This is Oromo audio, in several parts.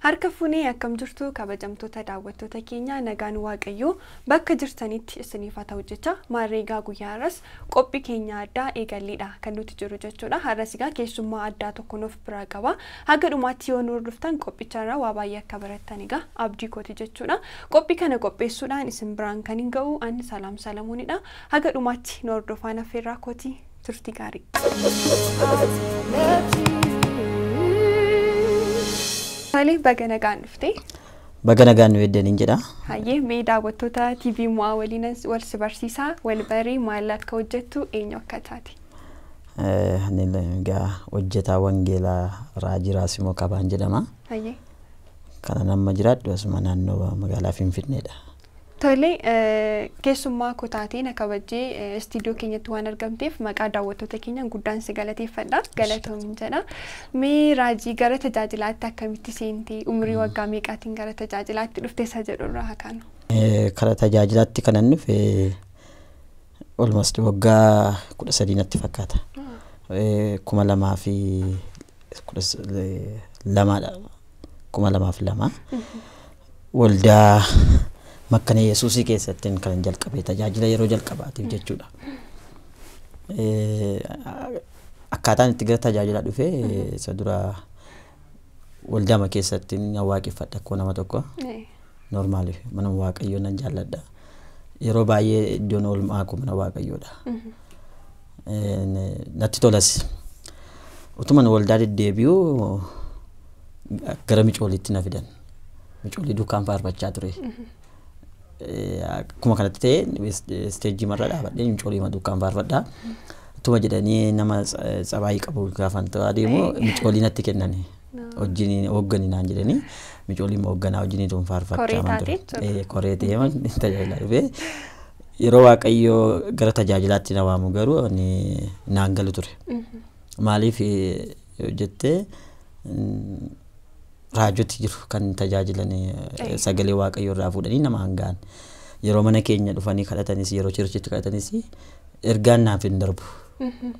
harka funee akkam jirtu kabajamtoota daawwattoota keenya nagaan waaqayyoo bakka jirtanitti isiniif haa ta'u jecha guyyaa har'as qophii keenya addaa eegalleedha kan nuti jiru jechuudha har'as keessummaa addaa tokko nuuf biraa qaba haga dhumaatti yoo nu hordoftan qophicharraa waa akka barattan abdii kooti jechuudha qophii kana qopheessuudhaan isin biraan kan hin ga'u ani salaam salamuunidha haga dhumaatti nu hordofaan affeerraa kooti. ಸೃಷ್ಟಿಕಾರಿ maaliif bagana gaannuftee? Bagana gaannu heddanii jedha. Hayyee mee daawwattoota TV mo'aa waliin wal si barsiisaa wal barii maal akka hojjettu eenyu akka taate? Ani egaa hojjetaa raji Raajii Raasimoo Kabaan jedhama. Hayyee. Kana namajirat jiraadhu asuma naannoo magaalaa Finfinneedha. Tole keessummaa kotaateen kabajee istiidiyoo keenyatti waan argamteef maqaa daawwattoota keenyaan guddaan si galateeffadha. Galatoomin jedha. Mee raajii gara tajaajilaatti akkamitti seentee umurii waggaa meeqaatiin gara tajaajilaatti dhufte isa jedhurraa kaanu. Kara tajaajilaatti kan inni dhufe olmasti waggaa kudha sadiinatti fakkaata. Kuma lamaa fi kudha lamaadha. Kuma lamaa fi lamaa. Waldaa makkana yesuusii keessattiin kan jalqabee tajaajila yeroo jalqabaatiif jechuudha. Akkaataan itti gara tajaajilaa dhufee isa duraa waldaama keessatti nan waaqeffadha koo nama tokko. Normaali mana waaqayyoo nan jaalladha. Yeroo baay'ee iddoon oolmaa koo mana waaqayyoodha. Mhm. Natti tolas. Utuman waldaa deddeebi'uu gara micooliitti na fidan. Micoolii duukaan faarfachaa ture. Mhm. akkuma kanatti ta'e isteejii marra dhaabadhee mucoolii maduukaan faarfadhaa. Tuma jedhanii nama tsabaayii qabu gaafan ta'aa deemu micoolii natti kennan hojii hoogganii naan jedhanii micoolii hoogganaa hojii ni tuun faarfachaa. Koree ta'ee tajaajila dhufee. Yeroo waaqayyoo gara tajaajilaatti na waamu garuu naan galu ture. Mhm. Maaliif jettee raajoti jiru kan tajaajilan eh, sagalee waaqayyo irraa fuudhanii nama hangaan yeroo mana keenya dhufanii kadhatanis yeroo circhitti kadhatanis ergaan naaf hin mhm.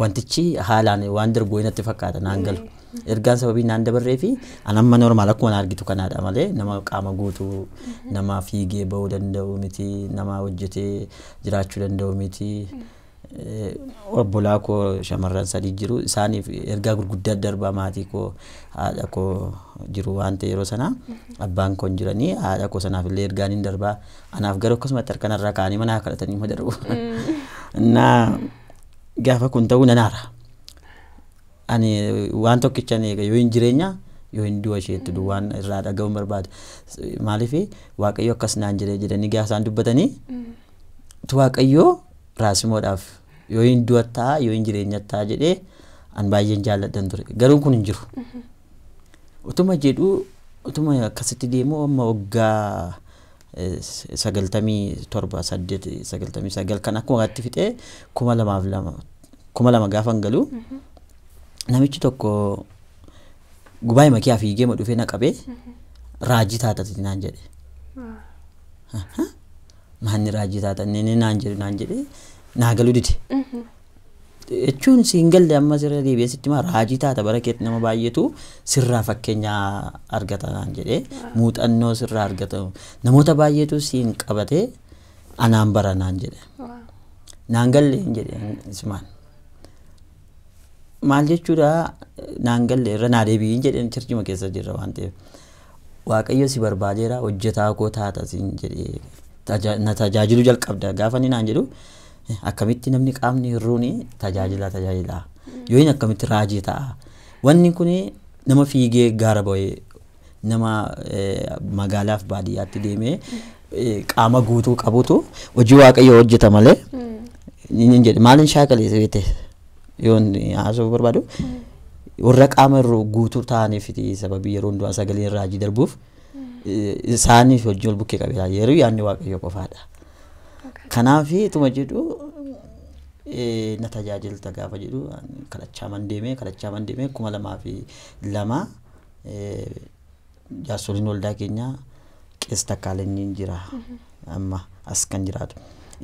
wantichi haalaan waan darbu natti fakkaata naan galu. Ergaan sababiin naan dabarree fi anamma normaal akkuma na argitu kanaadha malee nama qaama guutuu mhm. nama fiigee bahuu danda'u miti nama hojjetee jiraachuu danda'u miti. Mhm. obbolaa eh, koo shamarran sadii jiru isaaniif ergaa gurguddaa darbaa maatii koo haadha koo jiru waan ta'e yeroo sana abbaan koon jiranii haadha koo sanaaf illee ergaan hin darbaa anaaf garuu akkasumatti harkanarra kaanii manaa kadhatanii ma darbu. Mm. Naa gaafa kun ta'uu nanaara. Ani waan tokkichaan eega yoo hin jireenya yoo hin du'a isheetti waan irraa dhaga'uun barbaada. Maaliif waaqayyo akkas naan jiree jedhanii gaafa isaan dubbatanii mm. waaqayyoo raasimoodhaaf. yoo hin du'a ta'a yoo hin jireenya ta'a jedhee an baay'een jaalladhan ture garuu kun hin jiru. Utuma jedhu utuma akkasitti deemu amma waggaa eh, sagaltamii torba saddeet sagaltamii sagal kan akkuma irratti fixee kuma lamaaf lama kuma lama gaafa galu namichi tokko gubaa himakiyaa fiigee ma dhufee na qabee raajii taatati naan jedhe. Maanni raajii taatan naan jedhu naan jedhee. naa galuu dide. Mm-hmm. Jechuun siin galle amma sirra deebi'eesitti maa raajii taata bara keetti nama baay'eetu sirraa fakkeenyaa argata kan jedhee muuxannoo sirraa argatamu namoota baay'eetu siin qabate anaan bara naan jedhe. Naan galle hin jedhe ismaan. Maal jechuudha naan galle irra naa deebi'iin jedheen cirjima keessa jirra waan ta'eef. Waaqayyo si barbaadeera hojjetaa koo taata na tajaajilu jalqabda gaafa inni naan jedhu. akkamitti namni qaamni hir'uun tajaajila tajaajila yoo hin akkamitti raajii ta'a wanni kun nama fiigee gaara ba'ee nama eh, magaalaaf baadiyyaatti deemee eh, qaama guutuu qabutu hojii waaqayyoo hojjeta malee hmm. ni jedhe maaliin shaakale beete yoon haasofuu barbaadu hmm. warra qaama guutuu ta'aniif sababii yeroo hundumaa sagaleen raajii darbuuf hmm. eh, isaaniif hojii ol bukkee qabeera yeroo yaadni waaqayyoo qofaadha. Kanaafi ituma jedhu na tajaajilta gaafa jedhu kadhachaaman deemee kadhachaaman kuma lamaa fi lama jaarsoliin waldaa kenya qees takkaalanniin jira mm-hmm. amma as kan jiraatu.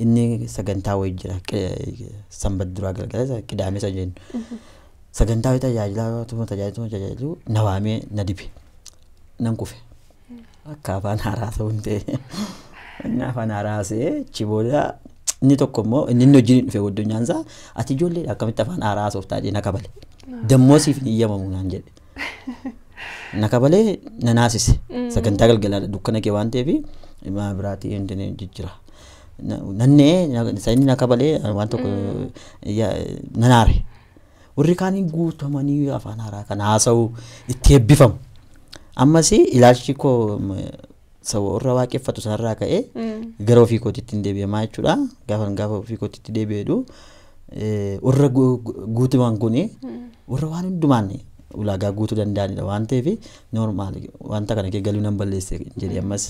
Inni sagantaa wayii jira sanbat duraa galgala qidaamee isa jennu. Mm-hmm. Sagantaa tajaajilaa tuma tajaajilaa tajaajilu na waamee na dibe nan kufe mm. akka afaan haaraa ta'uun Inni afaan haraasee chiboodaa inni tokko immoo inni inni wajjin dhufe addunyaan isaa ati ijoolleedha akkamitti afaan haraasuuf taa'ee na kabale. Dammoosiif hin iyyamamu naan jedhe. Na kabalee na naasise. Sagantaa galgalaan dukkana kee waan ta'eef maa biraatii hin jijjira. Nannee inni na kabalee nanaare. Warri kaaniin guutamanii afaan haaraa kan haasa'u itti hebbifamu Ammas ilaalchi koo sawwurra waaqeffatu sarraa ka'ee gara ofii kootiitti hin deebi'amaa jechuudha. Gaafan gaafa ofii kootiitti deebi'eedu warra guutumaan kun warra waan hundumaan ulaagaa guutuu danda'anidha waan ta'eef normaali wanta kana kee galuu nan balleesse jedhee ammas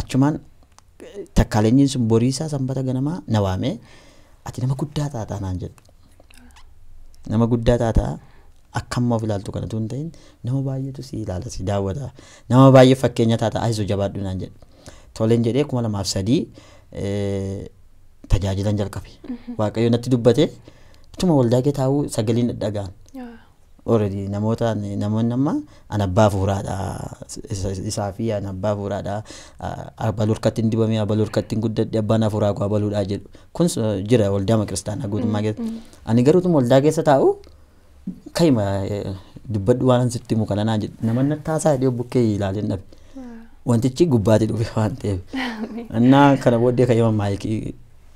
achumaan takkaaleenyiin sun boriisaa sanbata ganamaa na waamee ati nama guddaa taataa naan jedhu nama guddaa taataa. of ilaaltu kana tun ta'in nama baay'eetu si ilaala si daawwata nama baay'ee fakkeenya taata ayisoo jabaadhu naan jedhe toleen jedhee kuma lamaaf sadii tajaajilan jalqabe waaqayyo natti dubbate ituma waldaagee taa'u sagaliin dhaga'an Oredi namoota namoonni amma an abbaa fuuraadha isaa fi an abbaa fuuraadha abal horkatti hin dibame abal horkatti hin guddadhe abbaan hafuuraa gaabaluudhaa jedhu kun jira waldaa makiristaanaa guutummaa keessa ani garuu waldaa keessa taa'u kaima dubbadhu waan sitti muka nanaa naa jedhu namoonni taasaa dhiyoo bukkee ilaaleen dhabe wantichi gubbaatii dhufe waan ta'eef annaa kana booddee kan maayikii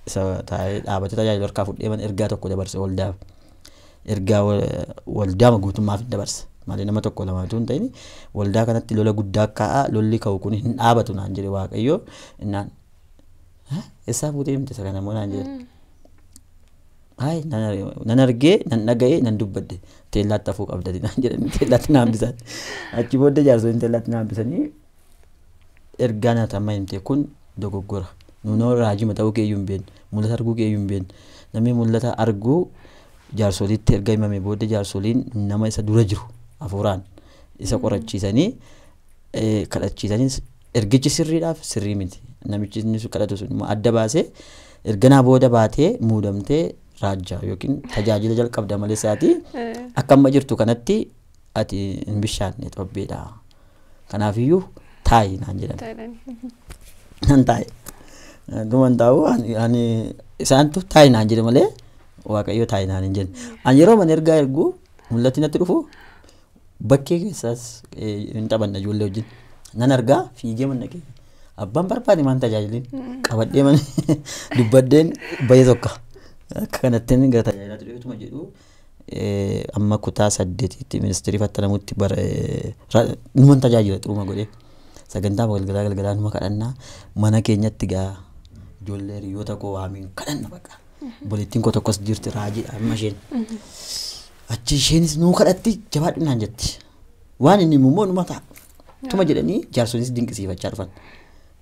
isa taa'ee dhaabbata tajaajila harkaa fudhee mana ergaa tokko dabarse waldaa ergaa waldaama guutummaaf dabarse malee nama tokko lama tun ta'in waldaa kanatti lola guddaa kaa'aa lolli ka'u kun hin dhaabatu naan jedhe waaqayyoo naan isaa fuutee himte sagana moo naan jedhe. Hayi nan argee nan dhaga'ee nan dubbadde teellaatti hafuu qabdanii naan jedhanii teellaatti na hambisan. Achi booddee jaarsoliin teellaatti na hambisanii ergaa naaf amma himte kun dogoggora. Nunoo raajima ta'uu keeyyuu hin beeknu mul'ata arguu keeyyuu hin beeknu namni mul'ata arguu jaarsoliitti erga himame booddee jaarsoliin nama isa dura jiru hafuuraan isa qorachiisanii kadhachiisanii ergichi sirriidhaaf sirrii miti namichi inni sun kadhatu sun adda baasee erganaa booda baatee muudamtee raajjaa yookiin tajaajila jalqabda malee isaati akka amma jirtu kanatti ati hin bishaanne kanaaf Kanaafiyyuu taayi naan jedhame. Nan taaye. Duman taa'u isaantu taayi naan jedhe malee waaqayyo taayi naan hin jenne. Ani yeroo mana ergaa ergu mul'atti natti dhufu bakkee keessaas hin taphanna ijoollee wajjin. Nan argaa fiigee manna keenya. Abbaan barbaade maan tajaajiliin mm. qabadhee mana dubbadheen bahe tokko. Akka kanatti inni gara tajaajilaa ture jedhu amma kutaa saddeetitti ministeerii fattalamuutti bara numan tajaajila xuruma godhe sagantaa galgalaa galgalaa numa kadhannaa mana keenyatti gaa ijoollee hiriyoota koo waamiin kadhanna bakka Bulittiin koo tokkos jirti raajiidha amma isheen. Achi isheenis nuu kadhatti jabaadhinaan jetti. Waan inni immoo numa ta'a. Tuma jedhanii jaarsonis dinqisiifachaa dhufan.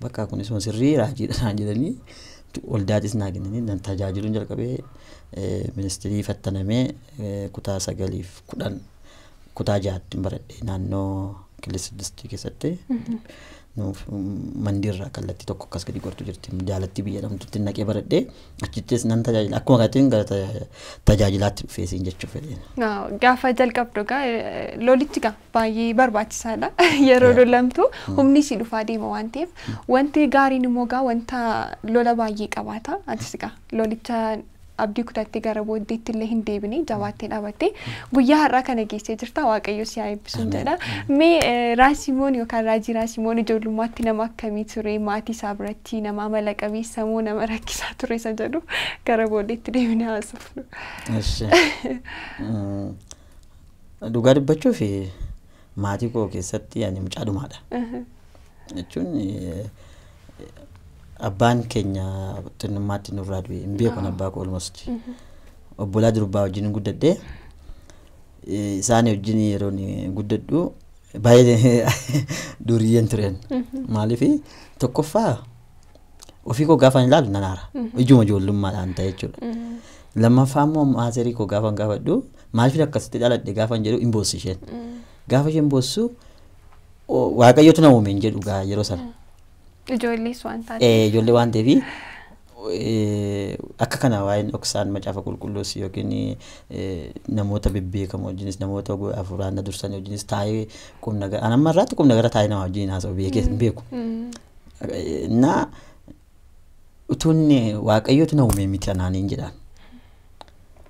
Bakka kunis sirrii raajiidha jedhanii. oldaatis naa kennaniin tajaajiluun jalqabee ministirii fattanamee kutaa sagaliif kudhan kutaa hin baradhe naannoo kilistii keessatti mandiirraa kallattii tokko akkas gadi gortu jirti jaalatti biyya dhamtutti naqee baradhee achittis nan tajaajila akkuma gatiin gara tajaajilaatti dhufeesiin jechuu Gaafa jalqabdu gaa lolichi gaa baay'ee barbaachisaadha yeroo lolamtu humni si dhufaa deema waan ta'eef wanti gaariin immoo gaa wanta lola baay'ee qabaata atis gaa lolicha अब दिखते गर वो दिल्ली हिंदी भी जवाते ना वो यहाँ रखने की से जरता वाके यो सियाई पसंद है ना मैं राशिमोनी ओ का राजी राशिमोनी जो लू माती ना मक्का मिचुरे माती साबरती ना मामा लग अभी समोन ना मरा की सातुरे संजरो गर वो दिल्ली भी नहीं अच्छा दुगार बच्चों फिर माती को के abbaan keenya xinnummaatti nurraa du'e hin beekan abbaa koo olmost mhm. obbolaa durbaa wajjin guddadhee e, isaan wajjin yeroo guddadhu baay'ee duriyyeen tureen mhm. Maaliifii tokkoffaa ofii koo gaafa ilaalu nan haara mhm. ijuma ijoollummaadhaan ta'e jechuudha. Lammaffaa immoo maaserii koo gaafa gaafadhu maaliif akkasitti dhaladhe gaafa jedhu hin boossi isheen gaafa isheen boossu waaqayyotu na uume jedhu jedhu yeroo sana. Ijoollee waan taate. Ijoollee waan ta'eef akka kana waa'een dhoksaan macaafa qulqulluus yookiin namoota bebbeekamoo wajjinis namoota afuraan na dursan wajjinis taa'ee qubna gara anamma irraatti qubna gara taa'ee nama wajjin haasa'u biyya keessa beeku. Naa utuun waaqayyootu na uumee miti anaaniin jedhaan.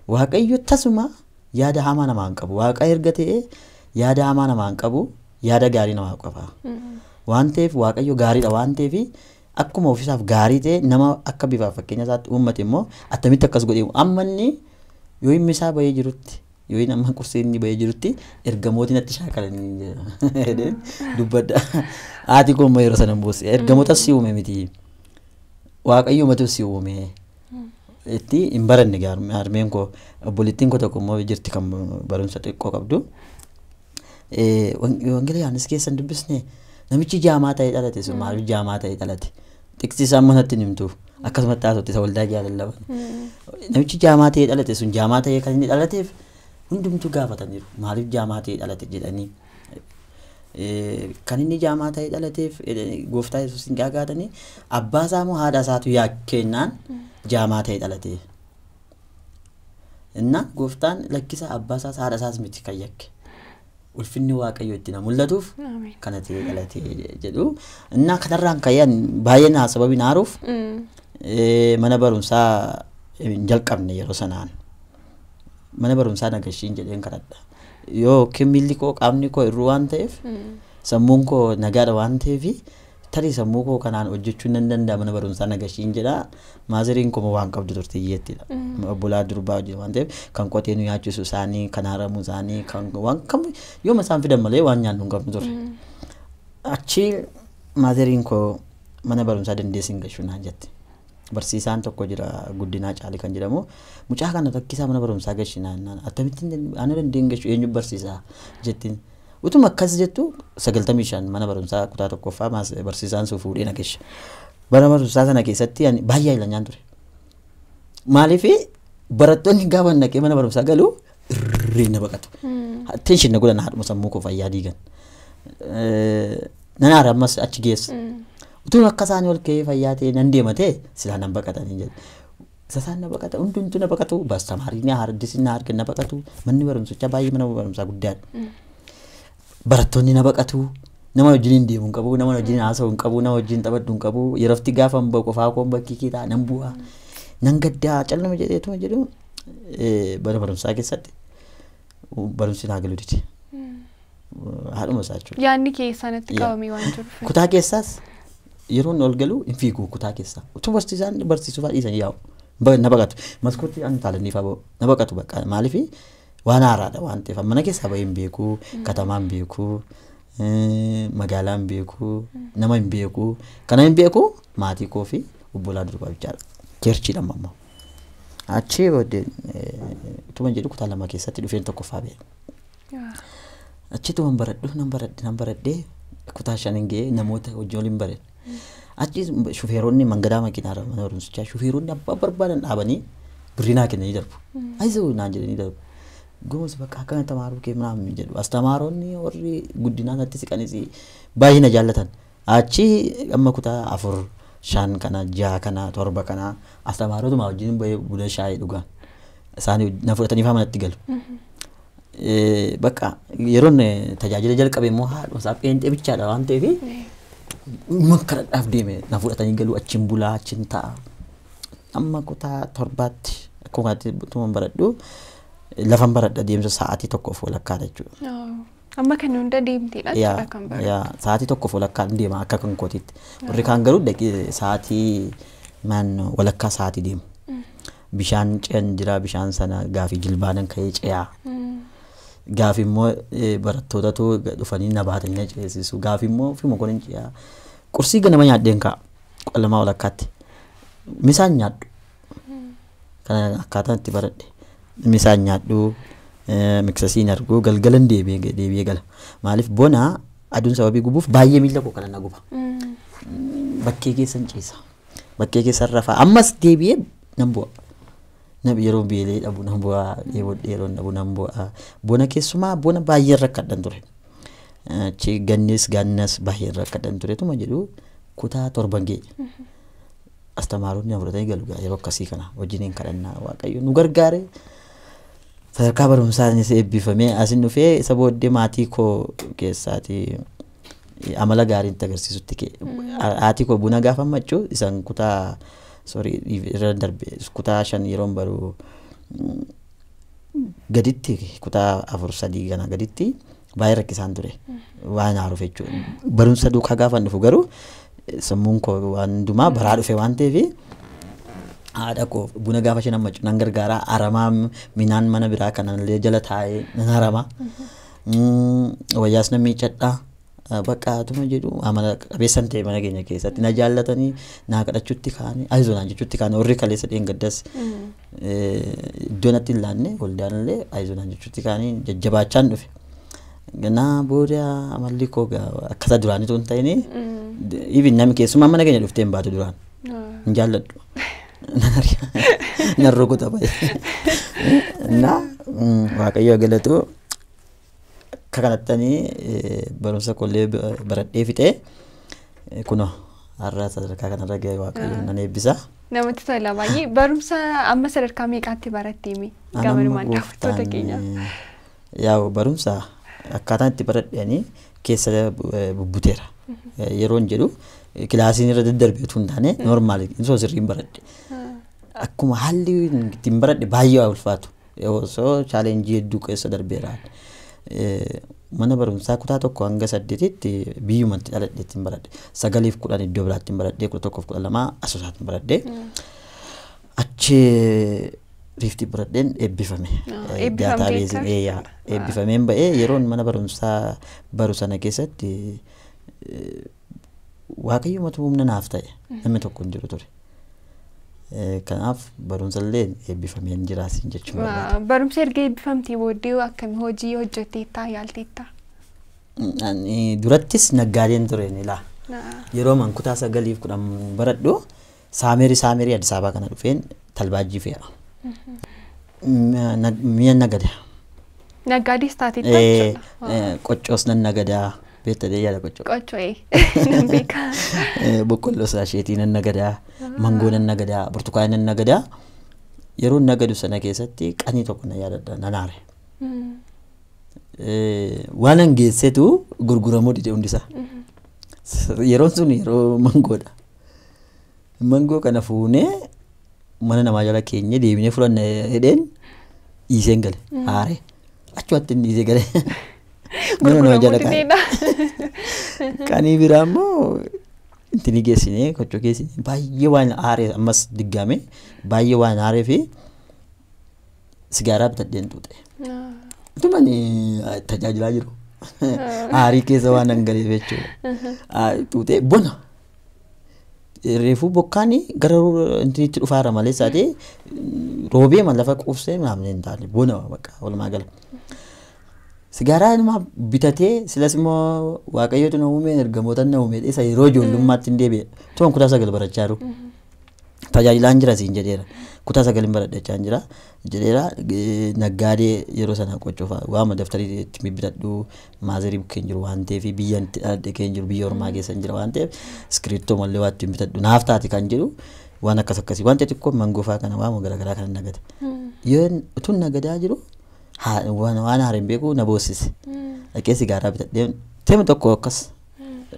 Waaqayyo tasuma yaada hamaa namaa hin qabu. Waaqa erga ta'ee yaada hamaa namaa hin qabu yaada gaarii namaa qaba. waan waaqayyo gaariidha waan ta'eefi akkuma ofiisaaf gaarii ta'e nama akka bifaaf fakkeenya isaatti uummate immoo attamitti akkas godhee amma inni yoo himmi isaa bahee jirutti yoo hin amma qursee inni jirutti shaakalanii dubbadha haati koo yeroo sana mm. si uume waaqayyo si uume mm. itti hin baranne koo koo tokko jirti kan barumsa qabdu. namichi jaamaa ta'e dhalate sun hmm. maaliif jaamaa ta'e dhalate xiqqisii isaan manatti himtu hmm. akkasuma taasifte isa waldaa jaalallaban hmm. namichi jaamaa ta'e dhalate sun jaamaa ta'e e, kan inni dhalateef hundumtuu gaafataniiru maaliif jaamaa ta'e dhalate jedhanii kan inni jaamaa ta'e dhalateef gooftaa yesuus hin gaagaatanii abbaa isaa moo haadha isaatu yaa jaamaa ta'e dhalate. Inna gooftaan lakkisa abbaa isaas haadha isaas miti kan yakke. ulfinni waqayyo ittiin mul'atuuf kana ta'e dhalatee jedhu. Innaa kanarraan kayyaan baay'een sababi naaruuf mm. mana barumsaa hin jalqabne yeroo sanaan mana barumsaa nagashiin jedheen kadhadha. Yoo milli koo qaamni koo irruu waan ta'eef mm. sammuun koo nagaadha waan ta'eef tarii sammuu koo kanaan hojjechuun nan danda'ama na barumsaa nagashiin jedha maazariin kuma waan qabdu turte iyyettidha. Obbolaa durbaa hojjeta waan ta'eef kan qotee nu yaachisu isaanii kan haramu isaanii kan waan kam yooma isaan fidan malee waan nyaannu hin qabnu turre. Achi maazariin koo mana barumsaa dandeessi hin gashu naan jette. Barsiisaan tokko jira guddinaa caalii kan jedhamu mucaa kana rakkisaa mana barumsaa gashi naan attamitti ani dandeenye gashuu eenyu barsiisaa jettiin. Utuma akkas jettu sagaltamii shan mana barumsaa kutaa tokkoffaa maas barsiisaan sun fuudhee keessa. Bara barumsaa sana keessatti ani baay'ee ilaalaan ture. Maaliif barattoonni gaafa naqee mana barumsaa galu irree na baqatu. Attention na godhan haadhuma sammuu koo fayyaa diigan. Nana ammas achi geessa. Utuma akka isaan ol ka'ee fayyaa ta'e nan deema ta'e silaa nan baqatanii jedhu. Sasaan na baqata hundumtuu na baqatu. baastamaariin na hardisin na harkin na baqatu. Manni barumsichaa baay'ee mana barumsaa guddaadha. barattoonni na baqatu nama wajjin hin deemu qabu nama wajjin haasa'u hin qabu nama wajjiin taphatu hin qabu yerofti gaafa hin baqu faa koon bakkii kee ta'a nan bu'a nan gaddaa calnama jedheetuma jedhu bara barumsaa keessatti barumsi naa galu didi hmm. haadhuma isaa jechuudha. Yaadni kee sanatti waan jiruuf. Kutaa keessaas yeroo inni ol galu hin fiigu kutaa keessa utuu barsiisaan barsiisuufaa dhiisan yaa'u na baqatu maskoottii ani taalanii fa'aa na baqatu maaliif waan haaraadha waan ta'eef mana keessaa hin beeku katamaa hin beeku magaalaa hin beeku nama hin beeku kana hin beeku maatii koo fi obbolaa durbaa bichaadha jeerchiidha amma achii booddee utuma jedhu kutaa lama keessatti dhufeen tokko tokkoffaa ba'e achituma baradhu nan baradhe nan baradhee kutaa shanan ga'ee namoota hojii waliin bareedhe achi shufeeronni mangadaa makiinaa irraa mana barumsichaa shufeeronni abbaa barbaadan dhaabanii birrinaa kennanii darbu ayisoo naan jedhanii darbu ጎበዝ በቃ akkana tamaaruu kee ምናምን jedhu astamaaronni warri guddinaan natti siqanis baay'ee jaallatan achi amma kutaa afur shan kana jaha kana torba kana astamaarotuma wajjin buna shaayii dhugan isaanii na fudhatanii faa manatti galu. Bakka yeroon tajaajila jalqabe immoo haadhonsaa pheenxee bichaadha waan ta'eef makkaradhaaf deeme na fudhatanii galu achiin bulaa achiin ta'a amma kutaa torbaatti akkuma kanatti tuman baradhu. lafan baradha deemsa sa'aatii tokkoof walakkaa jechuudha. Amma kan hunda deemteedha jechuudha kan baradha. Sa'aatii tokkoof walakkaa deema akka kan kootiitti. Warri kan garuu sa'aatii man walakkaa sa'aatii deemu. Mm. Bishaan ce'an jiraa bishaan sana gaafi jilbaanan ka'ee ce'aa. Mm. gaafi immoo e, barattootatu dhufanii na baatanii ceesisu. Gaafii immoo ofii mokonin ce'aa. Qursii ganama nyaadheen ka'a. Qalamaa walakkaatti. Misaan nyaadhu. Mm. Kana akkaataan itti baradhe. misaan nyaadhuu eh, miksasiin arguu galgalan deebi'ee gala. Maaliif bona aduun sababii gubuuf baay'ee miila koo kanan guba. Mm. Bakkee keessan ciisa. Bakkee keessan rafaa. Ammas deebi'ee nam bu'a. Nam yeroo beelee dhabu nan bu'a. Yeroo dhabu nan bu'a. Bona keessumaa bona baay'ee rakkadhan ture. Achi eh, gannis gaannas baay'ee ture turetuma jedhu kutaa torban keenya. Mm-hmm. Astamaaronni na fudhatanii galu yeroo akkasii kana wajjin hin kadhannaa waaqayyo nu gargaare. sadarkaa barumsaanis eebbifamee asin dhufee isa booddee maatii koo keessaati amala gaarii nutti agarsiisutti haati koo buna gaafa machuu isan kutaa sorii irra darbe kutaa shan yeroon baruu gaditti kutaa afur sadii kana gaditti baay'ee rakkisaan ture waan haaruuf jechuudha barumsa duukaa gaafa dhufu garuu sammuun koo waan hundumaa baraa dhufe waan ta'eef haadha koof buna gaafa isheen amma nan gargaaraa aramaa minaan mana biraa kanallee jala taa'ee nan aramaa wayyaas nan miicadhaa. Baqqaatuma jedhu amala qabeessan ta'e mana keenya keessatti na jaallatanii naa kadhachuutti kaane ayizoonaan jechuutti kaane warri kaleessa dheengaddas iddoo natti hin laanne waldaanillee ayizoonaan jechuutti kaane jajjabaachaan dhufe. Ganaa booda amalli koo akkasa duraanii tun ta'inii ibin namni keessumaa mana keenya dhuftee hin baatu duraan hin ah. jaalladhu. ነርጉ ተባይ እና ዋቀዮ ገለጡ ከከነተኒ በሩሰ ኮሌ በረዴ ፊጤ ኩኖ አራ ሰደርካ ከነረገ ዋቀዮ ነን ይብሳ ነምት ተላ ባይ በሩሰ አመሰደርካ ሜቃቲ ሚ ጋመን ማንዳፍ ተተኛ ያው በሩሰ አካታንቲ ኬሰ ቡቡቴራ የሮን ጀዱ ክላሲን ረደደር ቤቱ እንዳኔ ኖርማል ሶስሪን በረዴ akkuma haalli ittiin baradhe baay'ee waa ulfaatu osoo chaalenjii hedduu keessa darbeera. Eh, mana barumsaa kutaa tokko hanga saddeetitti biyyumatti dhaladhee ittiin baradhe sagaliif kudhan iddoo biraatti baradhee kudha tokkoof kudha lamaa asoosaatti baradhee achi riiftii baradheen eebbifame. Eebbifameen ba'ee yeroon mana barumsaa baru sana keessatti waaqayyoomatu humna naaf ta'e namni tokko hin jiru ture. Eh, Kanaaf barumsallee eebbifamee hin jiraasi jechuudha. Barumsa erga eebbifamtee booddee akkamii hojii hojjetteettaa yaalteettaa? Eh, durattis naggaadeen ture ni laa. Yeroo mankutaa sagaliif kudhan baradho saameerii saameerii Addis Ababaa kana dhufeen talbaajjii fe'a. Mm-hmm. Mm, eh, Mi'a nagada. Naggaadis taatee jechuudha. Qoccoos nan nagadaa. beektadee yaada qoccoo. Qoccoo nan beeka. Boqqolloo isheetii nan nagadaa, mangoo nan nagadaa, burtukaana nan nagadaa. Yeroo nagadu sana keessatti qanii tokko na yaadadha nan aare. Waan an geessetu gurguramuu dide hundisaa. Yeroon sun yeroo mangoodha. Mangoo kana fuunee mana namaa jala keenye deebinee furanna hidheen dhiiseen gale aare. Achumattiin dhiisee gale. gurguramuu dandeenya. Qanii biraa immoo intini geessinee kochoo geessinee baay'ee waan haaree ammas diggaame baay'ee waan haaree fi sigaaraa bitadheen tuute. Tuman tajaajilaa jiru. Haarii keessa waan hangaleef jechuudha. Tuutee bona. Reefuu bokkaan gara intinitti dhufaarra malee saatee roobee lafa quubsee maamni hin taane bona baqa walumaa gala. Sigaaraa ilma bitatee silas immoo waaqayyoota na uumee ergamoota na uumee isa yeroo ijoollummaatti hin deebi'e. Tuun kutaa sagal barachaa jiru. Mm-hmm. Tajaajilaan jira siin jedheera. Kutaa sagalin baradhachaa jira jedheera. Naggaadee yeroo sana qochoofaa waama daftarii itti bibbitadhu maazarii bukkee jiru waan ta'eef biyya adda keen jiru biyya ormaa mm-hmm. keessan jira waan ta'eef iskiriiptoo mallee waa ittiin bitadhu naaf taate kan jedhu waan akkas akkasii waan ta'e xiqqoo fa'a kana waama garaa kana nagada. Mm-hmm. Yoo tun nagadaa waan haareen beeku na boossise. Dhaqee sigaaraa bitadhee teema tokko akkas.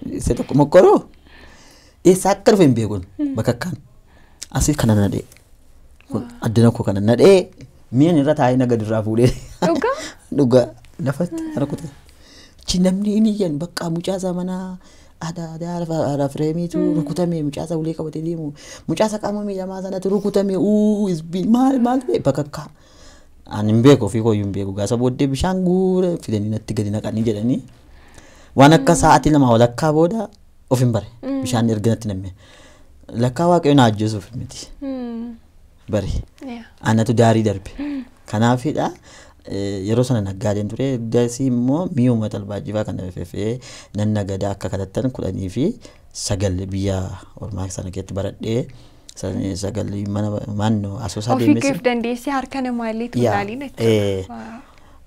Isa tokko mokkoroo eessa akka dhufe hin beekun bakka akkaan asii kana nadhee addina koo kana nadhee mi'an irra taa'ee naga dirraa fuudhee dhugaa lafatti harkute. Chi namni hin iyyan bakka mucaasaa manaa aadaa aadaa fireemiitu rukutame mucaasaa ulee qabatee deemu mucaasaa qaama miidhamaa sanatu rukutame uuu maal maal ta'e bakka akkaa. Ani hin beeku ofii kooyyuu gaasa booddee bishaan guura fidanii natti gadi naqanii jedhanii waan akka mm. sa'aatii lamaa walakkaa booda of hin bare mm. bishaan erga natti nam'e lakkaa waaqayyoon ajjeesuuf miti mm. bare anatu daarii darbe kanaafidha e, yeroo sana naggaadeen ture dasii immoo mi'a albaajjifaa kan fe'ee nan nagadaa akka kadhattan kudhanii fi sagale biyya ormaa sana keessatti baradhee. sagalee mana maannoo asoosaa deemee. Ofii keef dandeessee harka namaallee tuulaaliin jechuudha.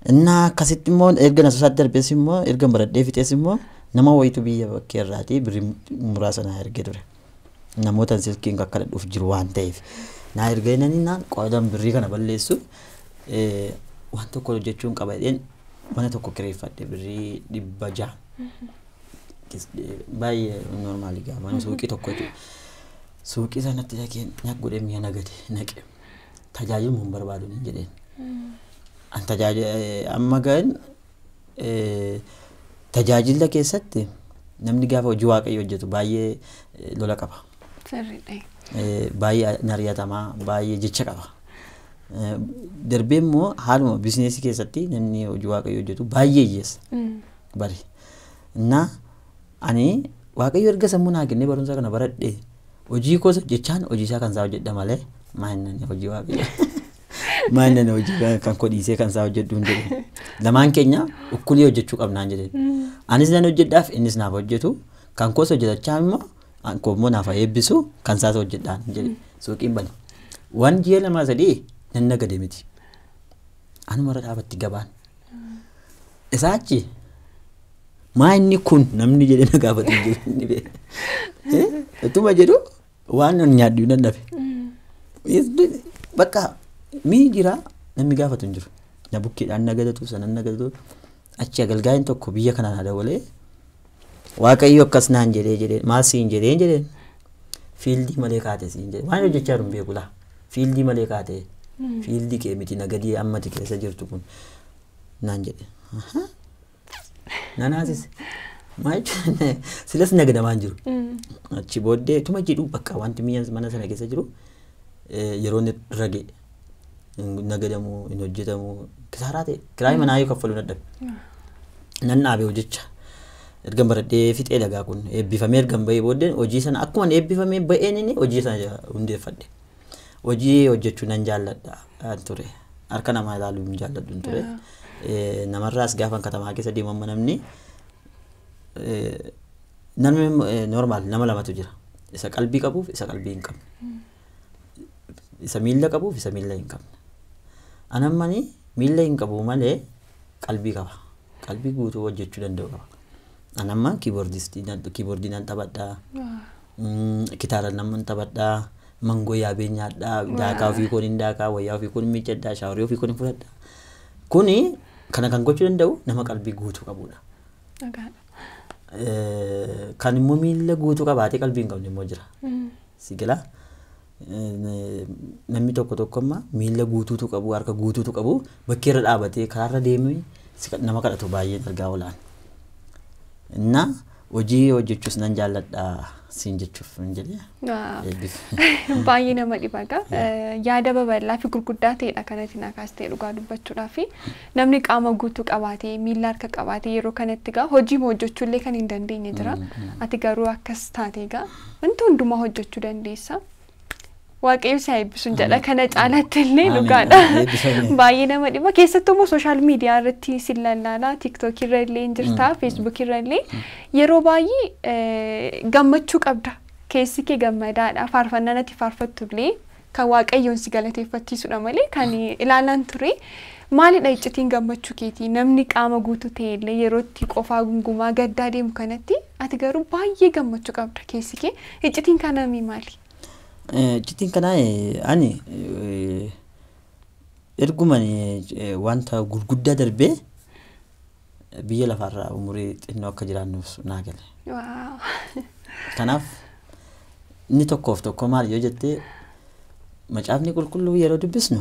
Innaa akkasitti immoo erga asoosaatti darbeessi immoo erga baradhee fixees immoo nama wayitu biyya bakkee irraatii birrii muraasa naa ergee ture. Namoota silkii akka dhadhuuf jiru waan ta'eef. Naa ergee nani naan qoodan birrii kana balleessu waan tokko hojjechuun qabadheen mana tokko kireeffadhe birrii dhibba ja'a. Baay'ee noormaalii ga'a suuqii tokko jechuudha. suuqii sanatti dhaqeen nyaaq godhee mi'a nagade hin barbaadu ni jedheen. amma ga'een tajaajila keessatti namni gaafa hojii waaqayyo hojjetu baay'ee lola qaba. Baay'ee nariyatamaa baay'ee jecha qaba. Darbee immoo haaluma bizineesii keessatti namni hojii waaqayyo hojjetu baay'ee hiyyeessa. Bari. Naa ani waaqayyo erga sammuu naa kennee barumsa kana baradhee. hojii gosa jechaan hojiisaa kan isaa hojjedha malee hojii hojii kan kodhiisee kan isaa hojjedhu lamaan keenya ukkulee hojjechuu qabnaan mm. anis nan hojjedhaaf innis naaf hojjetu kan koos hojjetachaa immoo koommoo eebbisu kan hojjedhaan mm. suuqiin bana waan ji'a lamaa sadii nan nagade miti anumarra dhaabatti gabaan mm. Isaachi maa inni kun namni jedhee na waan nan nyaadhu nan mm. Bakka mii jira namni gaafatu hin jiru. Na bukkeedhaan na gadatu sanan agalgaayin tokko biyya kanaan haa dabalee waaqayyo akkas naan jedhee jedhee maal siin jedhee jedheen fiildii malee kaate siin fiildii malee mm. fiildii kee miti nagadii ammati keessa jirtu kun naan jedhe. Nanaasise. maal jedhan silas nagadamaa hin jiru. Hmm. Achi booddee tuma jedhu bakka wanti mi'a mana sana keessa jiru eh, yeroo inni rage nagadamuu hin hojjetamu kisaaraa ta'e kiraayii manaa yoo kaffalu dadhabe. Nan dhaabee hojjechaa. erga baradhee fixee dagaa kun eebbifamee erga bahee booddeen hojii sana akkuma eebbifamee baheen inni hojii sana hundeeffadhe. Hojii hojjechuu nan jaalladha ture. Harka namaa ilaaluun jaalladhu ture. Eh, Namarraas gaafa katamaa keessa deemamu namni Eh, namni eh, normaal nama lamatu jira. Isa qalbii qabuuf isa qalbii hin qabne. Hmm. Isa miila qabuuf isa miila hin qabne. Anammanii miila hin qabu malee qalbii qaba. Qalbii guutuu hojjechuu danda'u qaba. Anammaan kiiboordii nan taphadhaa. Mm, Kitaara naman taphadhaa. Mangoo yaabee nyaadhaa. Daakaa ofii koon hin daakaa. Wayyaa ofii koon hin miiccadhaa. Shaaworii ofii koon hin fudhadhaa. Kuni kana kan gochuu danda'u nama qalbii guutuu qabudha. Kan immoo miila guutuu qabaatee qalbii hin qabne immoo jira. Mm. Siqilaa namni tokko tokko immoo miila guutuutu qabu harka guutuutu qabu bakkee irra dhaabatee karaarra deemee nama kadhatu baay'een argaa oolaan. Innaa hojii hojjechuus nan jaalladha. siin jechuuf hin Baay'ee nama dhibaga. Yaada babal'aa fi gurguddaa ta'edha kanatti nakaas ta'e dhugaa dubbachuudhaa fi namni qaama guutuu qabaatee miila harka qabaatee yeroo kanatti gaa hojii hojjechuullee kan hin dandeenye jira. Ati garuu akkas taatee gaa wanta hundumaa hojjechuu dandeessaa. waaqayyo si haa eebbisu jedha kana caalatti illee dhugaadha baay'ee nama dhibba keessattuu immoo sooshaal miidiyaa irratti si lallaalaa tiiktookii irra illee jirta feesbuukii illee yeroo baay'ee gammachuu qabda keessi kee gammadaadha faarfannaan ati faarfattu illee kan waaqayyoon si malee kan ilaalan ture. Maalidha iccitiin gammachuu keetii namni qaama guutuu ta'e illee yerootti qofaa gungumaa gaddaa deemu kanatti ati garuu baay'ee gammachuu qabda keessi kee iccitiin kanamii maali? Citiin eh, kanaa eh, ani eh, erguman wanta gurguddaa darbee biyya lafaarraa umurii xinnoo akka jiraannuuf naa gale. Kanaaf inni tokkoof tokko maal yoo jettee macaafni qulqulluu yeroo dubbisnu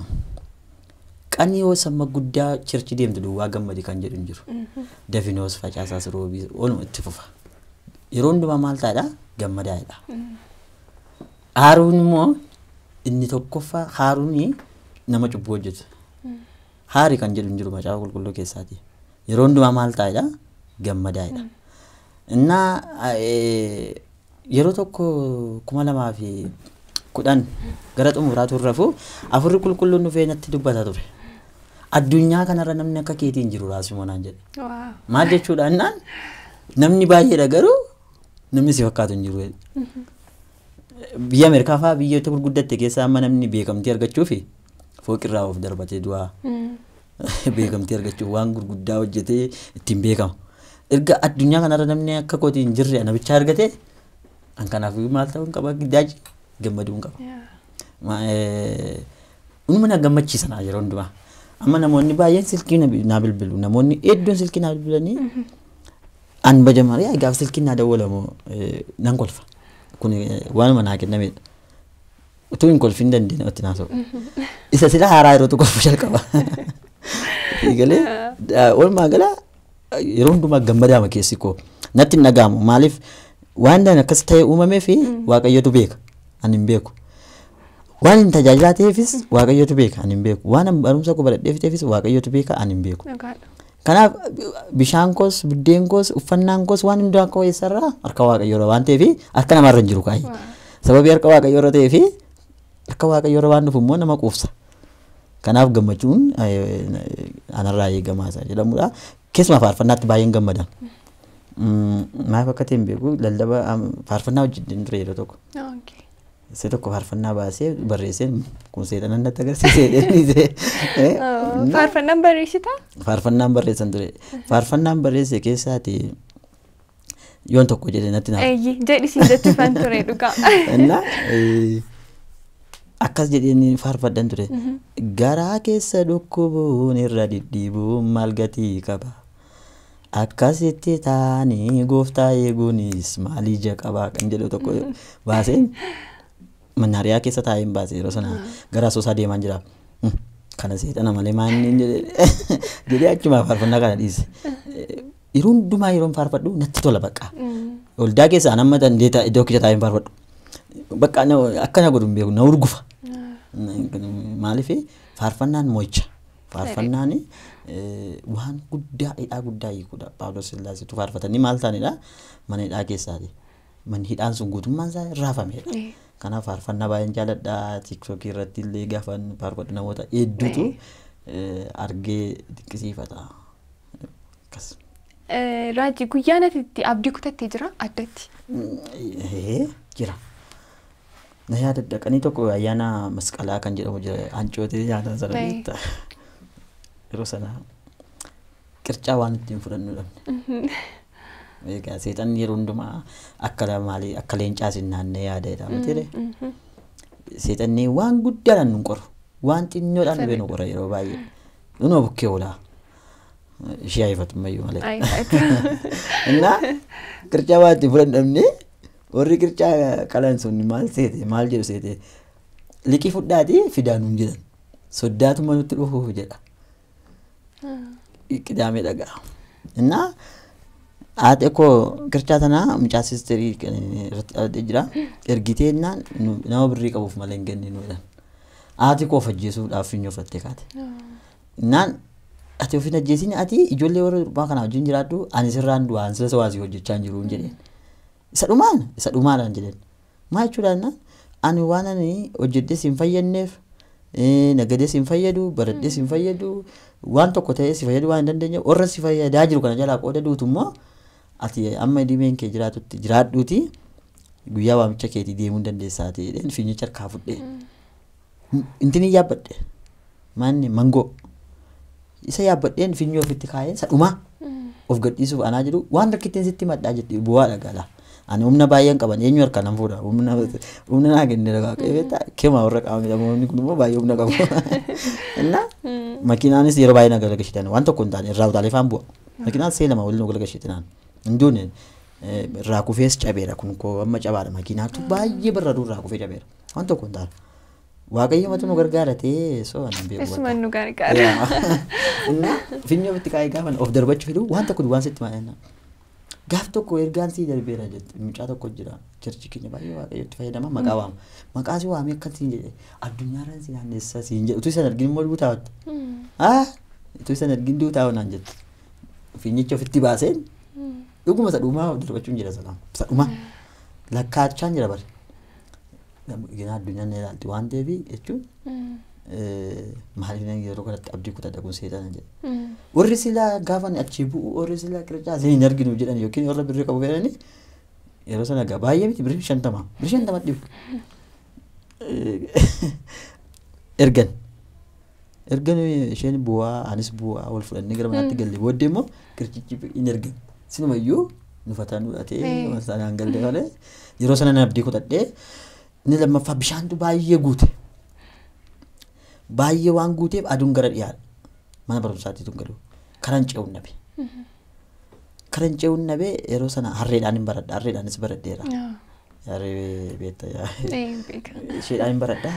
qanii yoo samma guddaa circhi deemtu duwwaa gammadi kan jedhu hin jiru. Mhm. Dafinoos facaasaas roobiis itti fufa. Yeroo hundumaa maal taa'edha? Gammadaa'edha. Mhm. Haaruun immoo inni tokkoffaa haaruun nama cubbuu hojjetu. Haari kan jedhu jiru macaafa qulqulluu keessaati. Yeroo hundumaa maal taa'edha? Gammadaa'edha. Innaa yeroo tokko kuma lamaa fi kudhan gara xumuraa turrafu afurri qulqulluun dhufeenyatti dubbata ture. Addunyaa kanarra namni akka keetii hin jiru raasimonaan jedhe. Maal jechuudha innaan namni baay'eedha garuu namni si fakkaatu hin jiru. biyya Ameerikaa fa'aa biyyoota gurguddatte keessaa amma namni beekamtii argachuuf fooqirraa of darbatee du'aa hmm. beekamtii argachuuf waan gurguddaa hojjetee ittiin beekama. Erga addunyaa kanarra namni akka kootii hin jirre namicha argate kan kanaaf maal ta'uu hin qaba giddaaji gammaduu hin qaba. Inni na gammachiisanaa yeroo hundumaa. Amma namoonni baay'een silkii naa bilbilu namoonni hedduun silkii naa bilbilanii mm-hmm. an bajamaadha gaaf silkii naa dawwalamu eh, nan kolfa. kun waanuma naa kennamedha. Utuu hin kolfiin dandeenye watti naa Isa sila haaraa yeroo tokko jalqaba. Eegalee walumaa gala yeroo hundumaa gammadaama keessi koo natti hin dhaga'amu maaliif waan dan akkas ta'e uumamee fi mm. waaqayyotu beeka ani hin beeku. Waan hin tajaajilaa ta'eefis mm. beeka ani beeku waan barumsa koo baradheef ta'eefis beeka beeku. Kanaaf bishaan koos biddeen koos uffannaan koos waan hundaa akka eessarraa harka waaqayyoo waan ta'eef harka namaarra hin jiru kaayi. Sababii harka waaqayyoo irra ta'eef harka waaqayyoo waan dhufu immoo nama quufsa. Kanaaf gammachuun anarraa eegamaa isa jedhamudha. Keessumaa faarfannaatti baay'een gammada. Maaf akka ta'e hin beeku lallabaa faarfannaa hojjeteen ture yeroo tokko. Isa tokko faarfannaa baasee barreesseen kun seexanan eh? oh, hmm? natti agarsiise. Faarfannaan barreessitaa? Faarfannaan barreessan ture. Faarfannaan barreesse keessaati yoon tokko jedhe natti naaf. Eeyyi eh, jedhisiin ture ture. Eh, mhm. Garaa keessa dhukkubuun irra diddiibuun maal gatii qaba? itti taanii gooftaa eeguunis maalii ija qabaa kan jedhu tokko baaseen. manni hariyaa keessa taa'ee hin baase yeroo sana gara asoosaa deemaan jira. Kana seexana malee maanni jedhee achumaa faarfannaa kana dhiise. Yeroo hundumaa yeroo faarfadhu natti tola bakka. Waldaa keessaa nama dandeenye dandeeta iddoo keessa taa'ee hin faarfadhu. Bakka akka na godhuun beeku na urgufa. Maaliif faarfannaan mo'icha. Faarfannaan waan guddaa hidhaa guddaa hiikudha. Phaawulos Sillaasiitu faarfatanii maal ta'anidha mana hidhaa keessaati. Manni hidhaan sun guutummaan isaa irraafamedha. Kanaaf faarfannaa baay'een jaalladha. Tiiktookii irratti illee gaafa faarfadhu namoota hedduutu argee dinqisiifata. Akkas. Raajii guyyaan asitti abdii kutattee jira addatti? Jira. Na yaadadha. Qanii tokko ayyaana masqalaa kan jedhamu jira. Ancootee nyaata sana beekta. Yeroo sana qircaa waan ittiin fudhannu dhabne. Egaa seexan yeroo hundumaa akka maalii akka leencaa sin yaada jedhama jedhe. Seexannee waan guddaadhaan nu qoru waan xinnoodhaan dhufee nu qora yeroo baay'ee. Nunuma bukkee oolaa. Ishee ayyifatummayyuu malee. Innaa qircaa waan itti fudhadhamne warri qircaa qalan sun maal seete maal jedhu seete liqii fudhaatee fidaa nuun soddaatuma nutti dhufuuf jedha. Qidaamee dhaga'a. Innaa Haati koo qircaa tanaa mucaa siistirii irratti jira. Ergitee nama birrii qabuuf malee hin kenninuu jedhan. Haati koo fajjeesuudhaaf finyoo uffattee kaate. Naan ati ofiin ajjeesini ati ijoollee warra durbaa kanaa wajjin jiraadhu anis sirraan du'aan sila hojjechaa hin jiru hmm. jedheen. Isa jedheen. Maa ani waan ani hojjedhee fayyadneef nagadee si fayyadu baradhee hmm. fayyadu waan tokko ta'ee si fayyadu waan hin dandeenye warra fayyadaa jiru kana jalaa qooda duutu ati amma dhibeen kee jiraatutti jiraadhuuti guyyaa waamicha keetii deemuu dandeessaati jedheen fiinyicha harkaa fudhee. Mm. Intini yaabbadhe maanni mangoo isa yaabbadheen fiinyoo ofitti kaa'ee sadhumaa mm. of gadhiisuuf anaa jedhu waan rakkittiin sitti madhaa jetti bu'aadha gala. Ani humna baay'een qaban eenyu harka nan fuudha humna humna naa kenne lagaa mm. warra qaama midhamoonni kun immoo baay'ee humna qabu. Innaa makiinaanis yeroo baay'ee na galagashitan waan tokko hin taane irraa utaalee faan bu'a. Makiinaan seenama waliin ogalagashitinaan. Hinduun irraa eh, kufees cabeera kun koo amma cabaadha makiinaatu baay'ee barraaduu irraa kufee waan tokko hin Waaqayyo mata gargaara ta'ee soba nan beeku. Isuma gaafa of darbachuu fedhu waan tokko duwwaan Gaaf tokko ergaan sii darbeera jette tokko jira chirchi baay'ee waaqayyo itti fayyadama maqaa waama. Maqaa waamee jedhe siin utuu isan argin immoo duutaa Ah utuu duutaa Finyicha ofitti baaseen Dhuguma sadhumaa dubbachuun jira sanaa. Sadhumaa lakkaachaan jira bari. Gina addunyaan waan ta'eef jechuun maaliif yeroo kanatti abdii kutadha kun seetaan jedha. Warri silaa gaafa achii bu'u warri silaa qiricaa isin hin arginu jedhanii yookiin warra birrii qabu fedhanii yeroo sana gaa baay'ee miti birrii shantama birrii shantama dhibu. Ergan ergan isheen bu'aa anis bu'aa wal fudhannee gara manaatti galle booddee immoo qiricichi hin erginu. sinumayyuu nu fataan duudhatee masalaan galde malee yeroo sana nan abdii kutadhee inni lammaffaa bishaantu baay'ee guute. Baay'ee waan guuteef aduun gara dhiyaadha. Mana barumsaatti tun galu. Karan ce'uun nabe. Karan ce'uun nabe yeroo sana harreedhaan hin baradha. Harreedhaanis baradheera. Harree beekta yaa. Isheedhaan hin baradha.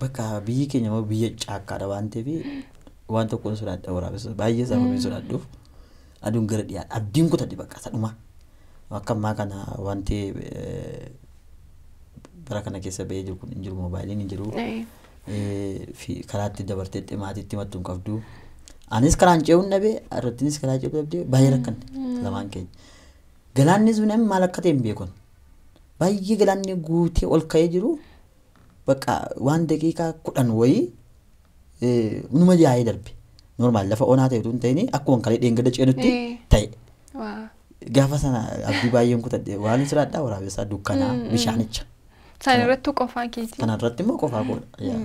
Bakka biyyi keenya immoo biyya caakkaadha waan ta'eef waan tokkoon sodaadha waraabessa. Baay'ee isaa humni sodaadhuuf. aduun gara dhiyaata abdiin kutate bakka sadhuma akka ammaa kanaa wanti bara kana eh, keessa ba'ee eh, mm, mm. jiru kun hin jiru moobaayiliin hin jiru fi karaatti dabartee dhimaatitti mattuun qabdu anis karaan ce'uun dhabe irrattinis karaa ce'uu dhabdee baay'ee rakkanne lamaan keenya galaannis namni maal akka ta'e hin beekun baay'ee galaanni guutee ol ka'ee jiru bakka waan daqiiqaa kudhan wayii eh, numa jaayee darbe normal lafa onaa ta'e tun ta'in akkuma kan kalee dheengada ceenutti ta'e. Gaafa sana abdii baay'een kutadhe waan siraadhaa waraabessaa dukkanaa bishaanicha. Isaan irratti qofaa keeti. Kana irratti immoo qofaa godha.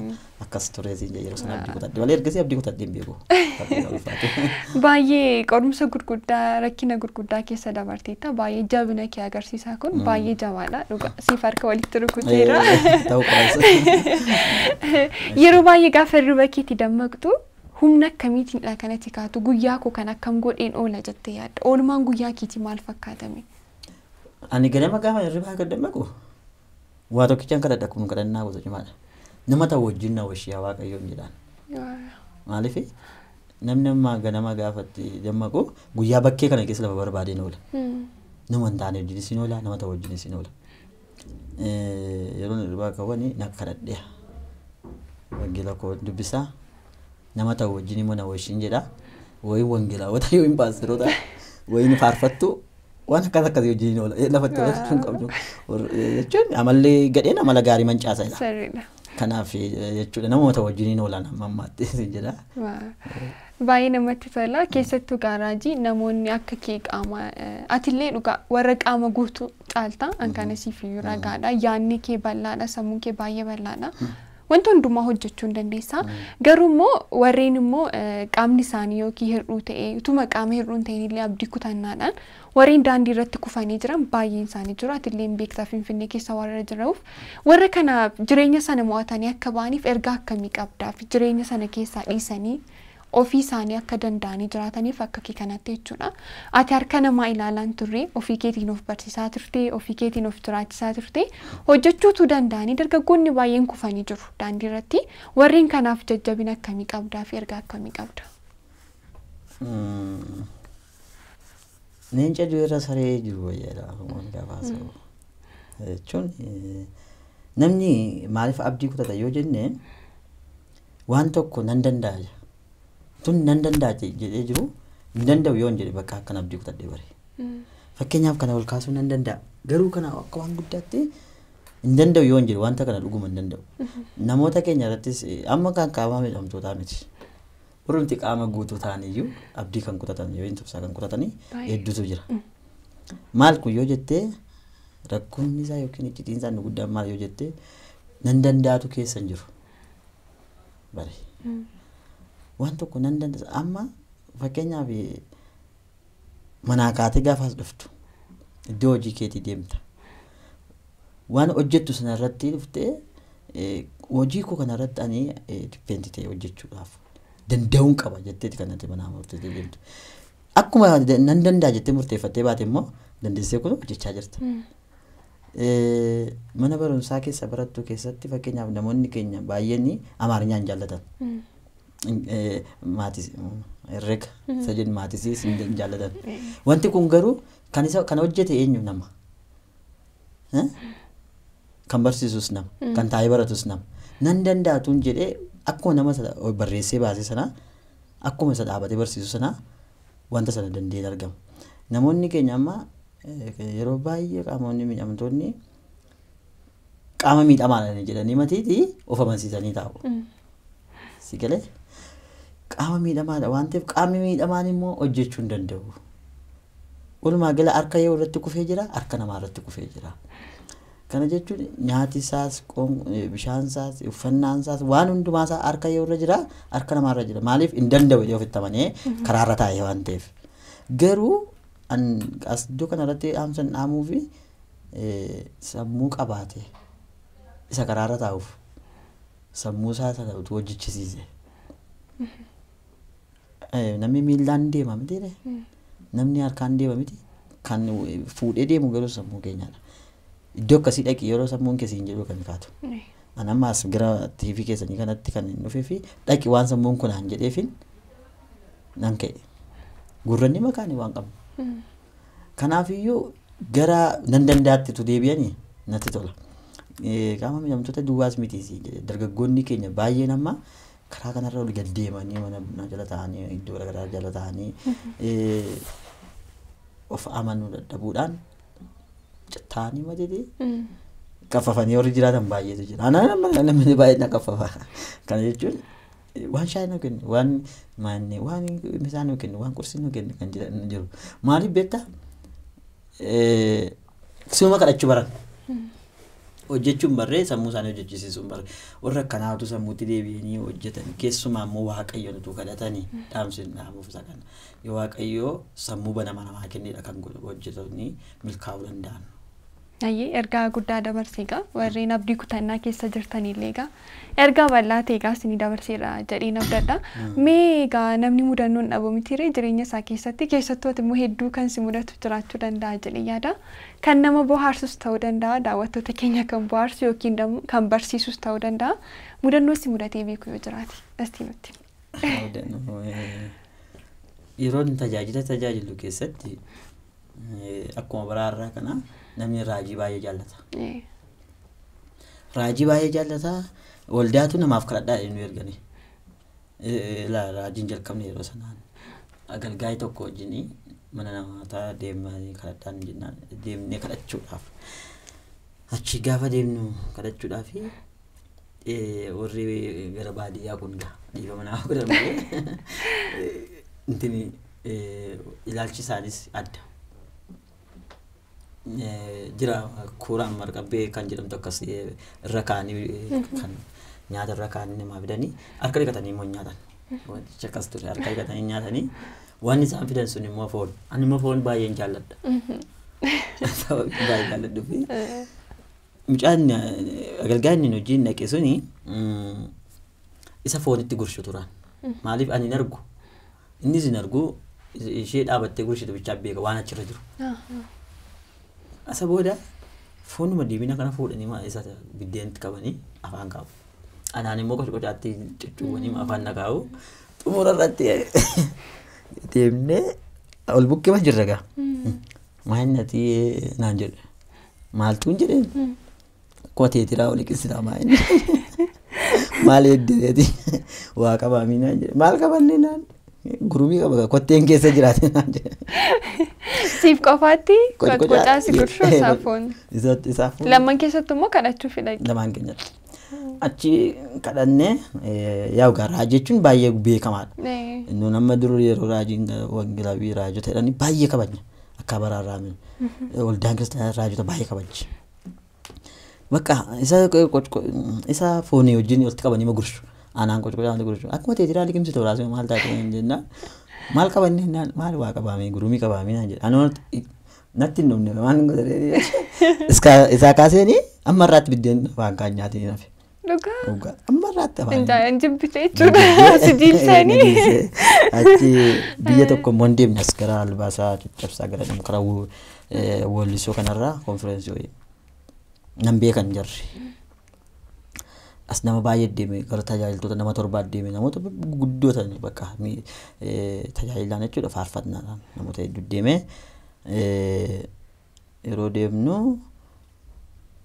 Akkas turee siin yeroo sana abdii kutadhe malee ergasii abdii kutadhe hin beeku. Baay'ee qorumsa gurguddaa rakkina gurguddaa keessa dabarteetta. Baay'ee jabina kee agarsiisaa kun baay'ee jabaadha. Dhuga siif harka walitti rukuteera. Yeroo baay'ee gaafa hirriba keetti dammaqtu humna akkamiitiidha kanatti kaatu guyyaa koo kan akkam godheen oola jettee yaadda oolmaan guyyaa keetii maal fakkaatame. Ani ganama gaafa hirribaa akka dammaqu waa tokkichaan kadhadha kun kadhannaa gosa cimaadha. Nama ta'u wajjin na washiyaa waaqayyoon jedhaan. Maaliif namni amma ganama gaafatti dammaqu guyyaa bakkee kana keessa lafa barbaadeen oola. Nama hin taane wajjinis ni oola nama ta'u wajjinis ni oola. Yeroo Yeroon akka qabani na kadhadhee wangeela koo dubbisaa. nama ta'u wajjin immoo na wajjin jedha wayii wangeelaawota yoo hin paastoroota wayiin faarfattu waan akkas akkasii wajjin oola lafatti hin qabnu amallee gadheen amala gaarii mancaasadha. Kanaaf e, jechuudha namoota wajjin oolan amma ammaatti jedha. Baay'ee namatti tola. Keessattuu gaaraajii namoonni akka kee qaama e, atillee dhugaa warra qaama guutuu caalta. Ankaan asiif mhm. iyyuu ragaadha. Mhm. Yaadni kee bal'aadha. Sammuun kee baay'ee bal'aadha. Mhm. wanta hundumaa hojjechuu hin dandeessa. Garuu immoo warreen immoo eh, qaamni isaanii yookiin hir'uu ta'e utuma qaama hir'uu hin illee abdii kutannaadhaan warreen daandii irratti kufanii jiran baay'een isaanii jiru. Ati beektaa Finfinnee keessa warra jirauf warra kanaaf jireenya sana mo'atanii akka ba'aniif ergaa akkamii qabdaaf jireenya sana keessaa dhiisanii ofii isaanii akka danda'anii jiraataniif akka kee kanatti jechuudha. Ati harka namaa ilaalaan turre ofii keetiin of barsiisaa turte ofii keetiin of jiraachisaa turte hojjechuutu danda'anii dargaggoonni baay'een kufanii jiru daandii irratti warreen kanaaf jajjabina akkamii qabdaa fi erga akkamii qabda? Neenca du'eera saree jiru wayyaadha gabaasa jechuun namni maaliif abdii kutata yoo jenne waan tokko nan danda'a tun nan danda'a jedhee jiru hin danda'u yoon jedhe bakka akkan abdii kutadhee bare. Hmm. Fakkeenyaaf kana ol kaasuu nan danda'a. Garuu kanaa akka waan guddaatti hin danda'u yoon jedhe wanta kana dhuguma hin danda'u. Namoota keenya irrattis amma kan qaamaa tota miidhamtootaa miti. Warrumti qaama guutuu ta'aniyyu tota abdii kan kutatan yookiin tubsaa kan kutatanii hedduutu jira. Maal hmm. kun yoo jettee rakkoonni isaa yookiin iccitiin isaa nu guddaa maal yoo jettee nan danda'atu keessa hin jiru. Bare. Hmm. waan tokko nan dandeessa. Amma fakkeenyaaf eh, manaa kaatee gaafaas as dhuftu iddoo hojii keetii deemta. Waan sana irratti dhuftee eh, hojii koo irratti ani eh, dipeenditee hojjechuudhaaf danda'uun qaba jettee kanatti manaa murteessee deemtu. Akkuma nan danda'a jettee murteeffattee baate immoo dandeessee kun hojjechaa jirta. Hmm. Mana barumsaa keessa barattu keessatti fakkeenyaaf namoonni keenya baay'een amaarinyaan jaallatan. Hmm. herrega eh, eh, isa mhm. jedhu maatisii isin jaallatan. Wanti kun garuu kan hojjete eenyu nama. Mhm. Kan barsiisus nama. Mhm. Kan taa'ee baratus nama. Nan danda'atuun jedhee akkuma nama barreessee baase sanaa akkuma isa dhaabatee barsiisu sanaa wanta sana dandeenye argama. Namoonni keenya amma eh, yeroo baay'ee qaamonni miidhamtoonni qaama miidhamaadhaan jedhanii matiitii of amansiisanii taa'u. Mm. Si galee. qaama miidhamaadha waan ta'eef qaama miidhamaan immoo hojjechuu hin danda'u. Walumaa gala harka yoo irratti kufee jira harka namaa irratti kufee jira. Kana jechuun nyaati isaas bishaan isaas uffannaan isaas waan hundumaa isaa harka yoo irra jira harka namaa irra jira maaliif hin danda'u yoo ofitti mhm. karaarra taa'e waan ta'eef. Garuu as iddoo kana irratti dhaamuu fi sammuu qabaate isa karaarra taa'uuf sammuu isaa isa hojjechisiise. Mhm. Eh, namni miillaan deema miti hmm. namni harkaan deema miti kan fuudhee deemu garuu sammuu dha. Iddoo akkasii dhaqi yeroo sammuun keessi hin jedhu kan kaatu. Anammas gara tiivii keessanii kanatti kan hin dhufee fi dhaqi waan sammuun kunaan aan jedheefin nan ka'e. Gurranni makaanii waan qabu. Hmm. Kanaafiyyuu gara nan danda'atti tu deebi'anii natti tola. Qaama miidhamtoota duwwaas mitiis dargaggoonni keenya baay'een amma. karaa kanarra ol gad deemanii mana bunaa jala ta'anii iddoo garaagaraa jala ta'anii mm-hmm. eh, of amanuu dadhabuudhaan taa'anii malee qaffafanii mm. warri jiraatan baay'eetu jira. Anaan namni baay'een qaffafa. Kana jechuun waan shaayii nu kenne waan maanne waan misaan nu kenne waan qursii nu kenne kan jiru. Maaliif beektaa? Suma kadhachuu baran. hojjechuun barree sammuu isaanii hojjechiisisuun barree warra akkanaatu sammuutti deebi'anii hojjetan keessumaa immoo waaqayyo nutu kadhatanii dhaamsin dhaamuuf isa kana waaqayyoo sammuu banama namaa kenneedha kan hojjetanii milkaa'uu danda'an. ayyee ergaa guddaa dabarseegaa warreen abdii kutannaa keessa jirtanillee egaa ergaa bal'aa ta'eegaa ni dabarseera jedhee nabdadha. Mee egaa namni mudannoon dhabu mitiree jireenya isaa keessatti keessattuu immoo hedduu kan si mudatu jiraachuu danda'a jedhee yaada. Kan nama bohaarsus ta'uu danda'a daawwattoota keenya kan bohaarsu yookiin kan barsiisus ta'uu danda'a. mudannoon si mudatee beeku yoo jiraate astii nutti. Yeroo tajaajila tajaajilu keessatti Eh, akkuma baraarraa kana namni raajii baay'ee jaallata. Raajii baay'ee jaallata waldaatu namaaf kadhadhaa inni ergani eh, raajiin jalqabne yeroo sanaan agalgaa'ii tokko wajjin mana namootaa deemanii kadhadhaan jennaan deemnee kadhachuudhaaf achii gaafa deemnu kadhachuudhaaf eh, warri gara baadiyyaa kun dhiifama namaa godhan malee ilaalchi isaanis adda. jira kuuraan marqabbee kan jedhamu akkas irra kaanii kan nyaata irra kaanii namaa fidanii harka dhiqatanii immoo nyaatan. Wanticha akkas ture harka dhiqatanii nyaatanii waan isaan fidan sun immoo foon. Ani immoo foon baay'ee hin jaalladha. Baay'ee jaalladhu fi mucaan agalgaan inni hojii hin dhaqee suni isa foonitti gurshu turan. Maaliif ani hin argu? Innis hin argu ishee dhaabattee gurshitu bichaa beeka waan achirra jiru. Isa booda foonuma diibina kana fuudhanii maal isa biddeenatti qabanii afaan kaabu. Anaan immoo qocoqocaatti cuccuuwwanii afaan na kaabu xumura irratti deemnee ol bukkee mas jirra gaa. Hmm. Maayinnati naan jedhe maaltuun jedheen koteetiraa oli qinsiraa maayinni maal heddeeti waa qabaa miinaan jedhe maal qabannee hmm. naan. Gurumii qaba gaa kotteen keessa jiraate naa jedhe. Siif qofaatti qoccaa si gurshuu saafoon. Isaatti saafoon. Lamman keessatti immoo kadhachuu fidhe. Lamaan keenyatti. Achi kadhannee yaa yookaan raajii jechuun baay'ee beekamaadha. Inni amma dur yeroo raajiin wangeelaa fi raajota jedhani baay'ee kabajna. Akka baraarraa raamin. Waldaan kiristaanaa raajota baay'ee kabajji. Bakka isa foonii wajjin walitti qabanii ma gurshu. anan qocqocaamte gurguru akkuma ta'e jiraali kimsi ta'u maal taate jennaan maal naan maal waa qabaame gurumii qabaame naan jedha anuma natti hin dhumne waan hin godhee amma biddeen faankaan nyaatee nafe. Dhugaa. Amma biyya tokko immoo hin deemne gara albaasaa caccabsaa gara karaa wallisoo kanarraa konfireensi wayii. Nan beekan jarri. as nama baay'ee deeme gara tajaajiloota nama torbaat deeme namoota guddoo ta'anii bakka e, tajaajilan jechuudha faarfannaadhaan namoota hedduu deeme e, yeroo deemnu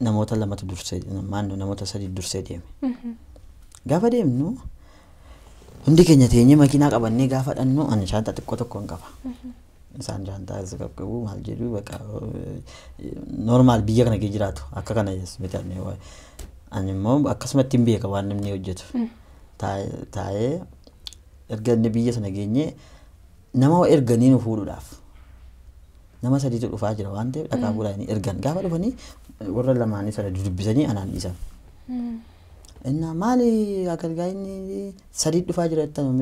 namoota lamatu dursee maannu namoota sadi dursee deeme mm-hmm. gaafa deemnu hundi keenya teenyee makiinaa qabannee gaafa dhannu ani shaantaa xiqqoo tokkoon qaba. Mm-hmm. Isaan jaantaa isa qaqqabu maal jedhu e, normaal biyya kana gee jiraatu akka kana bitannee Ani immoo akkasumatti hin waan namni hojjetu. Taa'ee erga inni biyya sana geenyee nama erganii nu fuudhuudhaaf nama sadiitu dhufaa jira waan ta'eef dhagaa bu'uuraan ergan gaafa dhufanii warra lamaanii sana dubbisanii anaan dhiisan. Innaa maali agalgaayinni sadii dhufaa jira jettanu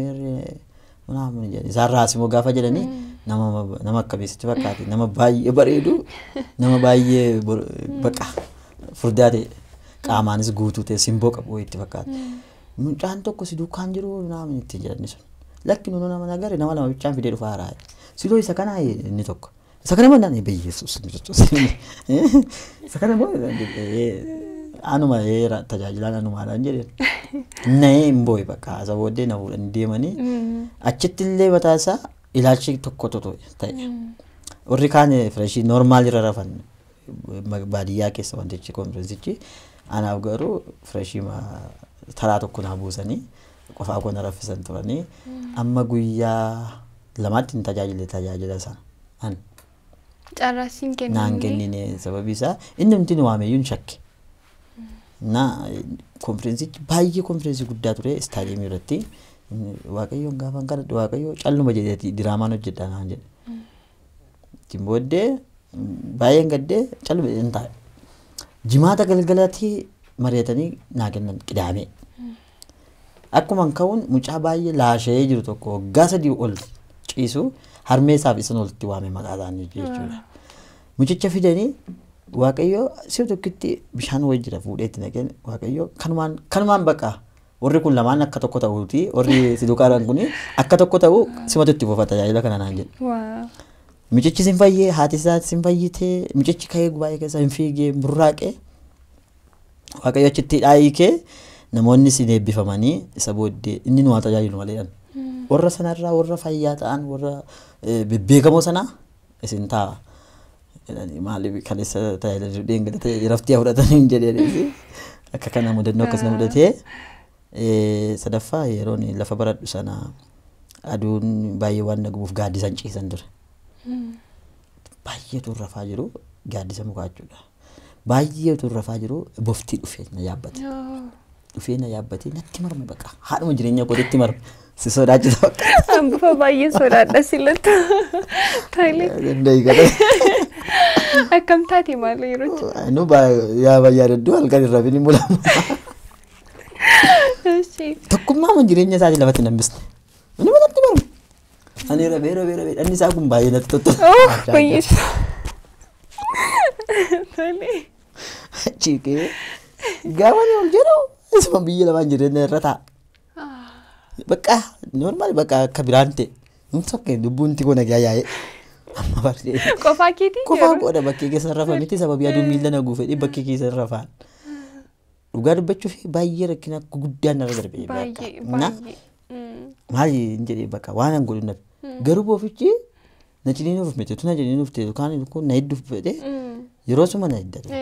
isaan raasimoo gaafa jedhanii nama akka beeksisti fakkaate nama baay'ee bareedu nama baay'ee baqa furdaa qaamaanis guutuu ta'e simboo qabu itti fakkaata. Mucaan tokko si dukkaan jiru naamin itti jedhani sun. Lakki nunu nama nagare nama lama bichaan fidee dhufaa haraa. Siloo isa kanaa inni tokko. Isa kana malaan biyyeessuus ni tuttus. Isa kana boo anuma heera tajaajilaan anumaadhaan jedhe. Na'ee hin booye bakka haasa booddee na fuudhanii deemanii achitti illee bataasaa ilaalchi tokko tokko ta'e. Warri kaan fireshii noormaal irra rafan baadiyyaa keessa wantichi konfireensichi. Anaaf garuu fireeshima taraa tokko naa buusanii qofaa koona raffisan turanii amma guyyaa lamaatti hin tajaajile tajaajila sana ani. Carraasiin kennine. Naan kennine sababii isaa inni mtiin waameyyuun shakke. Na konfireensichi baay'ee konfireensi guddaa ture istaadiyeemii irratti waaqayyoon gaafan kana waaqayyoo calluma jedheeti diraamaan hojjedha naan jedhe. Ittiin booddee baay'een gaddee calluma jedheen taa'e. jimaata galgalaatii mareetanii naa kennan qidaamee. Akkuman ka'uun mucaa baay'ee laashee jiru tokko waggaa sadii ol ciisu harmeessaaf isin olitti waame maqaa isaanii jechuudha. Mucicha fidanii waaqayyoo si'a tokkotti bishaan wayii jira fuudheetti naqeen waaqayyoo kanumaan kanumaan baqa warri kun lamaan akka tokko ta'uuti warri si duukaa kun akka tokko ta'u simatu itti fufata tajaajila kana naan jedhu. Mucichis hin fayyee haati isaas hin fayyitee mucichi ka'ee gubaa'ee keessa hin fiigee burraaqee waaqayyo achitti dhaayikee namoonni siin eebbifamanii isa booddee inni nu haa tajaajilu malee dhan. Warra sanarraa warra fayyaa ta'an warra bebbeekamoo sanaa isin taa'a. Maaliif kan isa tajaajila dheen galatee raftii fudhatanii hin jedhee akka kana mudannoo akkasina mudatee sadaffaa yeroon lafa baradhu sana aduun baay'ee waan naguuf gaaddisa hin ciisan ture. baay'eetu rafaa jiru gaaddisa mukaa jechuudha. Baay'eetu rafaa jiru bofti dhufee na yaabbate. Dhufee na yaabbate natti marme baqa. Haadhuma jireenya kootitti marme. Si sodaachisa baqa. Hangufa baay'ee sodaadha silatti. Taayilee. Dandeeyi godhee. Akkam taate maaloo yeroo jiru? Nu yaa bayyaa dadduu halkan irra bini mul'ama. Tokkummaa jireenya isaatii lafatti nambisne. ani rabee rabee rabee dhanni isaa kun baay'ee natti tottolaa. Fayyisa. Tolee. Chikee gaafa ol jedhu isuma biyya lamaan jireenya irra baka Bakka normaal bakka akka biraan ta'e. Nsokee lubbuun tikoo nagaa yaa'ee. Amma bartee. Qofaa keetii jiru. Qofaa qoodha bakkee keessa hin rafamitti sababii aduun miila na guufee bakkee keessa hin rafaan. Dhugaa dubbachuuf baay'ee rakkina guddaan narra darbee. Baay'ee baay'ee. Maali hin jedhee bakka waan hin godhu Garuu boofichi na ciniinuuf miti osoo na ciniinuuf ta'e kun na hedduuf fedhe yeroo suma na heddata.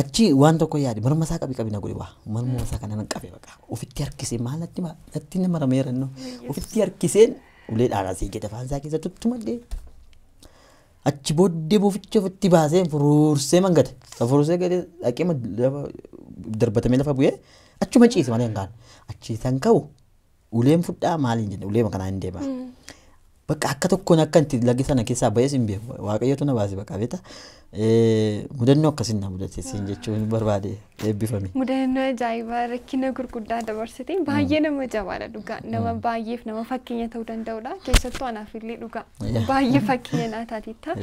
Achi waan tokko yaade morma isaa qabi qabi na godhe waa morma isaa kana nan qabe baqa ofitti harkisee maal natti marameera na marame yerannoo ofitti harkiseen ulee dhaaraasee jedha afaan isaa keessa tuttu malee. Achi booddee booficha ofitti baasee furuursee mangate furuursee gadi dhaqee darbatamee lafa bu'ee achuma ciise malee hin kaane achi ka'u. uleen fudhaa maaliin jenne ulema kana hin deemaa. Hmm. Bakka akka tokkoon akka itti laga sana keessaa bayees hin beeku waaqayyotu na baase bakka beektaa. mudannoo akkasiin na mudateessin jechuun barbaade eebbifame. Mudannoo ajaa'ibaa rakkina gurguddaa dabarsitee baay'ee nama jabaadha dhugaa nama baay'eef nama fakkeenya ta'uu danda'udha keessattuu anaaf illee dhugaa baay'ee fakkeenya naa taatitta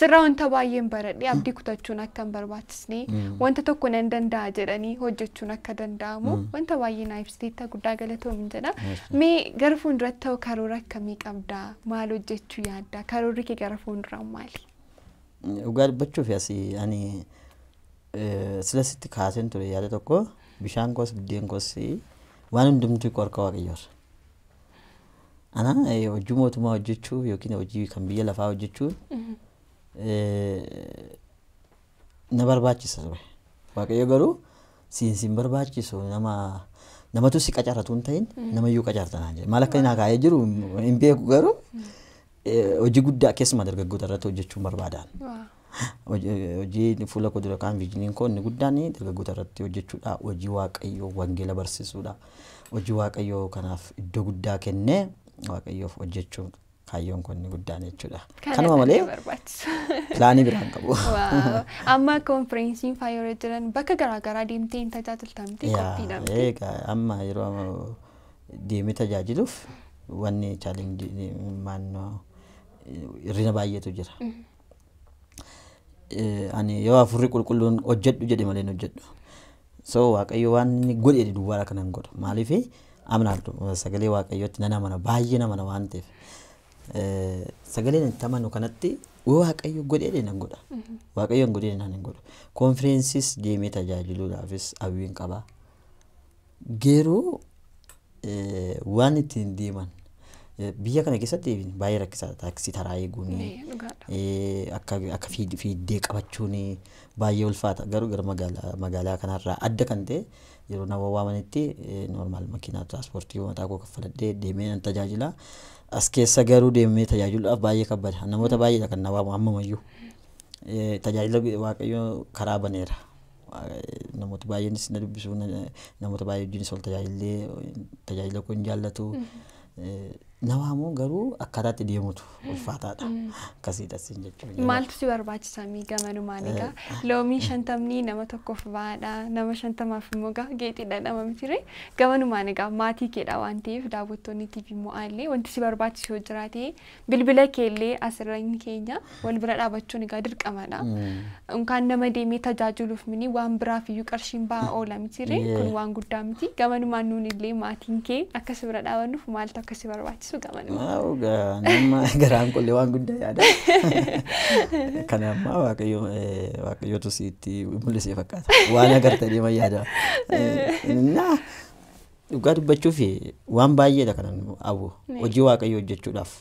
sirra wanta baay'een baradhee abdii kutachuun akka hin barbaachisne wanta tokko nan danda'a jedhanii hojjechuun akka danda'amu wanta baay'ee naa ibsiteetta guddaa galatoomin jedha mee gara fuulduratti ta'u karoora akkamii qabdaa maal hojjechuu yaadda karoorri kee gara fuulduraa maali? dhugaa dubbachuuf asii ani sila sitti kaaseen ture yaada tokko bishaan koos biddeen koos waan hundumtuu qorka waaqayyooti. Ana hojii mootummaa hojjechuu yookiin hojii kan biyya lafaa hojjechuu na barbaachisa ture. Waaqayyo garuu siin siin barbaachisu nama namatu si qacaratu hin ta'in namayyuu qacarta naan jedhe. Maal akka inni akaayee jiru hin beeku garuu. hojii guddaa keessumaa dargaggoota irratti hojjechuun barbaadan. Hojii fuula koo dura yookaan koo inni guddaan dargaggoota irratti hojjechuudha. Hojii waaqayyoo wangeela barsiisuudha. Hojii waaqayyoo kanaaf iddoo guddaa kennee waaqayyoof hojjechuun kaayyoon koo inni guddaan jechuudha. Kanuma malee pilaanii biraan qabu. Amma konfireensiin faayyora jiran bakka garaa garaa deemtee hin tajaajiltamte qophiidhaan. Egaa amma yeroo deemee tajaajiluuf wanni chaalenjii maanno. hirrina baay'eetu jira. Eh, ani yoo afurri qulqulluun hojjedhu jedhe malee hojjedhu. So waaqayyo waan inni godhe duwwaadha kanan godha. Maaliif amnaatu sagalee waaqayyootti nan amana baay'ee nan amana waan ta'eef. Eh, sagaleen itti kanatti yoo waaqayyo godhe nan godha. Waaqayyo hin godhe nan godha. Konfireensis deemee tajaajiluudhaafis hawwiin qaba. Geeroo eh, waan ittiin diiman. biyya kana keessatti baay'ee rakkisaadha taaksii taraa eeguun akka akka fiiddee qabachuun baay'ee ulfaata garuu gara magaalaa kanarraa adda kan ta'e yeroo nama waamanitti noormaal makiinaa tiraanspoortii mataa koo kaffaladhee deemee nan as keessa garuu deemee tajaajiluudhaaf baay'ee kabbada namoota tajaajila waaqayyoo karaa baneera. namoota baay'eenis na dubbisu namoota baay'ee tajaajila kun jaallatu nawaamuu garuu akkataatti deemutu ulfaataadha. Akkasii dhasin jechuudha. Maaltu si barbaachisa miidhagamanummaan egaa loomii shantamni nama tokkoof bahaadha nama shantamaaf immoo egaa geexidha nama mitiree gabanumaan egaa maatii keedha waan ta'eef daawwattoonitiif immoo allee wanti si barbaachisu yoo jiraate bilbila keellee asirraan keenya wal bira dhaabachuun egaa dirqamadha. Unkaan nama deemee tajaajiluuf mini waan biraaf iyyuu qarshiin baha oola mitiree kun waan guddaa miti gabanumaan nuun illee maatiin kee akkasi bira dhaabannuuf maaltu akkasi barbaachisa? Ibsuu qaban. Nama garaan qollee waan guddaa yaada. Kana ammaa waaqayyootu sitti mul'isee fakkaata. Waan agartanii man yaada. Dhugaa dubbachuuf waan baay'eedha kan hawwu. Hojii waaqayyoo hojjechuudhaaf.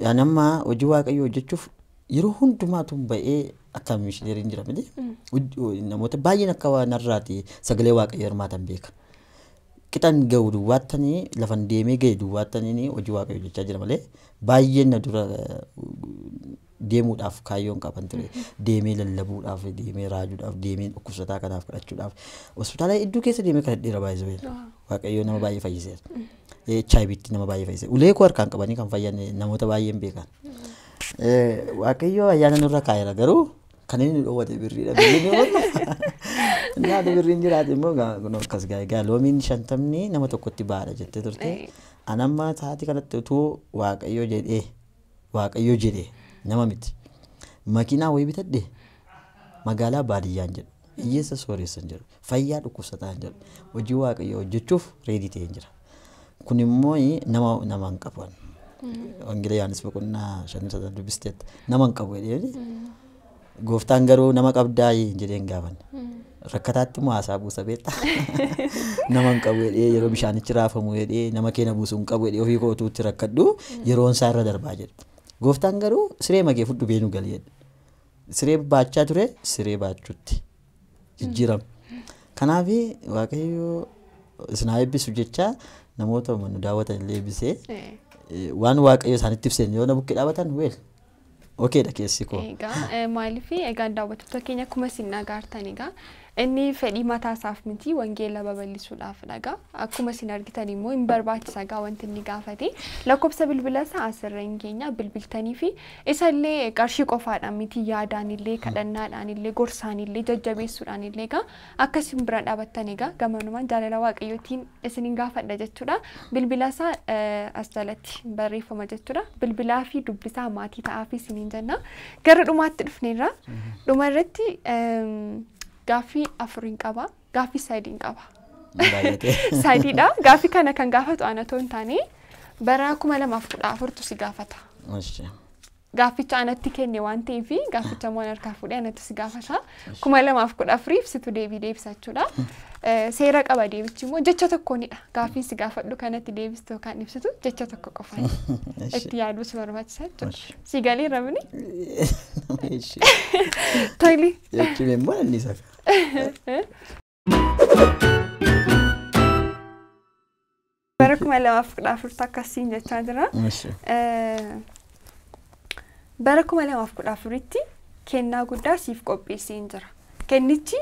Yaan ammaa hojii waaqayyoo hojjechuuf yeroo hundumaatu ba'ee akka mishinariin jira malee namoota baay'een akka waan har'aati sagalee waaqayyoo hirmaatan beeka. qixan ga'u duwwaattanii lafan deemee ga'e duwwaattanii hojii waaqayyo jechaa jira malee baay'een na dura eh, deemuudhaaf kaayyoon qaban ture deemee lallabuudhaaf deemee raajuudhaaf deemee dhukkubsataa kanaaf kadhachuudhaaf hospitaala hedduu keessa deemee kan dhedheera baay'isee waaqayyo nama baay'ee fayyiseera HIV nama baay'ee fayyise ulee koo harkaan qabanii kan fayyan eh, namoota baay'een beekan mm. eh, waaqayyo ayyaana nurra kaa'eera garuu Kan inni dhoowwate birriidha. Nyaata birriin jiraate immoo akkas gaa'egaa loomiin shantamni nama tokkotti baadha jettee turte. An amma taatee kanatti utuu waaqayyo jedhee waaqayyo jedhee nama miti. makinaa wayii bitadhe magaalaa baadiyyaan jedhu. Hiyyeessa sooressan jedhu. Fayyaa dhukkubsataan jedhu. Hojii waaqayyoo hojjechuuf reedii ta'een jira. Kun immoo nama nama hin qabu. Mm. Wangeela Yohaannis Boqonnaa shantamsa dubbifteetti nama hin qabu jedhee. Mm. gooftaan garuu nama qabdaayee jedheen gaafanna. Hmm. Rakkataatti immoo haasaa buusa beektaa nama hin qabu jedhee yeroo bishaanichi raafamu jedhee nama keena buusu hin qabu jedhee ofii kootuutti rakkadhu hmm. yeroon isaa irra darbaa jedhu. Gooftaan garuu siree magee fudhu beenu gal jedha. Siree baachaa ture siree baachuutti jijjiiramu. Hmm. Kanaaf waaqayyo isinaa eebbisu jecha namoota daawwatan illee eebbisee waan waaqayyo isaanitti ibseen yoo na buqqee dhaabatan weela. Okeedha keessi koo. Egaa maaliif egaa daawwattoota keenya akkuma isin Inni fedhii mataasaaf miti wangeela dhagaa Akkuma isin argitan immoo hin barbaachisa gaa wanti inni gaafate. Lakkoobsa bilbila isaa asirra hin keenya bilbiltanii fi isa illee qarshii qofaadhaan miti yaadaan illee kadhannaadhaan illee gorsaan illee jajjabeessuudhaan illee gaa akkasiin bira dhaabattan egaa gamanumaan jaalala waaqayyootiin isin hin gaafadha jechuudha. Bilbila isaa as jalatti barreeffama jechuudha. Bilbilaa fi dubbisaa maatii ta'aa fi isin hin jenna. Gara dhumaatti dhufneerra. Dhuma irratti gaaffii afurin qaba gaaffii sadiin qaba. Sadiidha gaaffii kana kan gaafatu ana ta'uu hin taane bara kuma lamaaf kudha afurtu si gaafata. Gaafficha anatti kenne waan ta'eef gaafficha immoo harkaa fuudhee anatti si gaafata. kuma lamaaf kudha afuriif situ deebii deebisachuudha. Seera qaba deebichi immoo jecha tokkoonidha. Gaaffiin si gaafadhu kanatti deebistu yookaan ibsitu jecha tokko qofaan itti yaaduu si barbaachisa jechuudha. Si galii rabni. Toli. Jechuun immoo inni isa. Bara kuma lamaaf kudha afurtu akkasiin jechaa jira. Bara kuma lamaaf kudha afuritti kennaa guddaa siif qopheesseen jira. Kennichi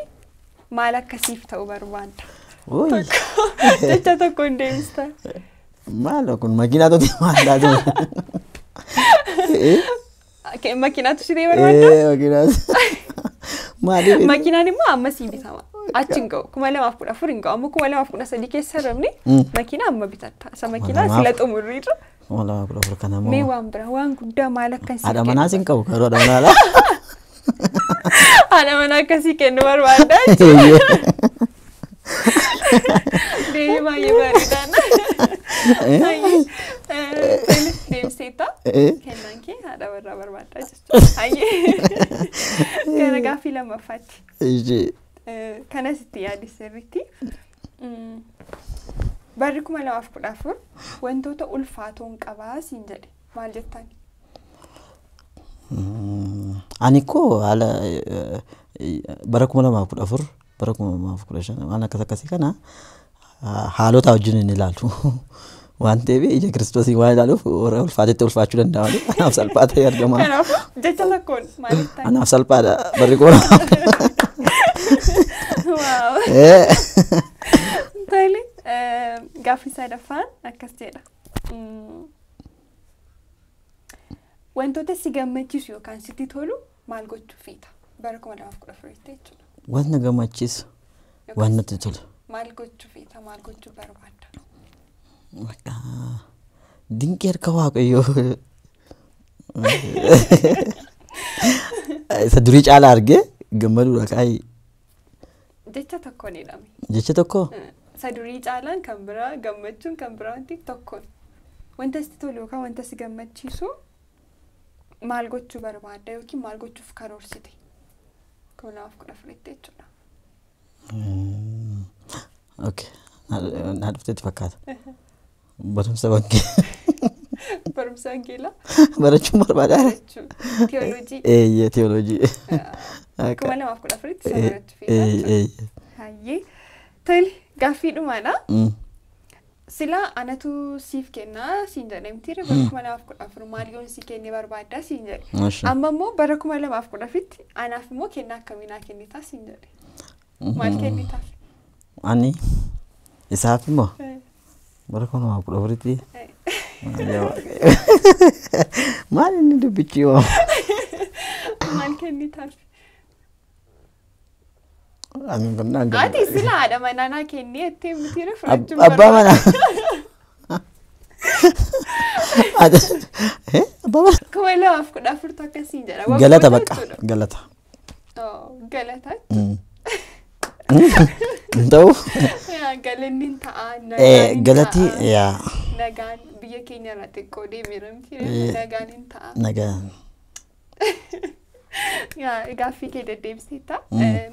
maal akka siif ta'u barbaada. Jecha tokko hin deemsa. Maal kun makiinaa toti maal taatu? Makiinaatu si ta'e barbaada. Makiinaatu. Maaliif? Makiinaan immoo amma sii bitama. Achi hin ga'u. Kuma lamaaf kudha afur hin ga'u. Amma kuma lamaaf kudha sadii keessa rabne makiinaa amma bitatta. Isa makiinaa sila xumurriirra. wala kudha afur kana moo. Mee waan bira waan guddaa maal akkasii kennu. Haadha manaas hin qabu karoo haadha manaa laa. Haadha manaa akkasii kennu barbaaddaa jechuudha. Deebii baay'ee bareedaadha. Deemseeta kennaan kee haadha warraa barbaaddaa jechuudha. Gara gaaffii lamaffaatti. Kanas itti yaadde sirriitti. Barri kuma lamaaf kudha afur wantoota ulfaatoon qabaa siin jedhe maal jettan? Ani koo haala bara kuma lamaaf kudha afur bara kuma lamaaf kudha shan waan akkas akkasii kana haalota wajjin hin ilaalu. Waan ta'eef ija kiristoosii waan ilaaluuf warra ulfaatetti ulfaachuu danda'a anaaf salphaa ta'e argama. jecha tokkoon maal jettan? Anaaf salphaadha barri kuma lamaaf. Waaw. Tole. gaaffii isaa daffaan akkas jedha. Wantoota si gammachiisu yookaan sitti tolu maal gochuu fiita? Bara kuma lamaaf kudha afuritti jechuudha. Waan na gammachiisu waan natti tolu. Maal gochuu fiita? Maal gochuu barbaadda? Dinqii harka waaqayyoo. Isa durii caala argee gammaduudha kaayee. Jecha ni jedhame. Jecha tokko? Isa durii caalaan kan biraa gammachuun kan biraatti tokkodha. Wanta isti tolu yookaan wanta si gammachiisu maal gochuu barbaadda yookiin maal gochuuf karoorsite? Kuma lamaaf kudha afuritti jechuudha. Okay. Naa dhufteetti fakkaata. Barumsa wangeelaa. Barumsa wangeelaa? Barachuun barbaadaa dha. Tiyooloojii. Eeyyee tiyooloojii. Kuma lamaaf kudha afuritti isa barachuuf. Eeyyee. Hayyee. Tole. gaaffiidhumaadha. Silaa anatu siif kennaa siin jedhee miti bara kuma lamaaf kudha afur maaliyoon si kennee barbaaddaa siin jedhe. Amma immoo bara kuma lamaaf kudha afitti anaaf immoo kennaa akkamii naa kennitaa siin jedhe. Maal kennitaaf? Ani isaaf immoo bara kuma lamaaf kudha afuritti maal inni dubbichi yoo? Maal kennitaaf? Ati sila haadha manaa naa kennee ettee mitiira fudhachuun Abbaa manaa. Abbaa manaa. Kuma lamaaf kudha afurtu akkasii jedha. Galata baqa. Galata. Galata. Ta'u. Galanni hin ta'a. Galati. Nagaan biyya keenya irraa xiqqoo deemeera miti. Nagaan hin ta'a. Nagaan. Gaaffii deddeebisitta.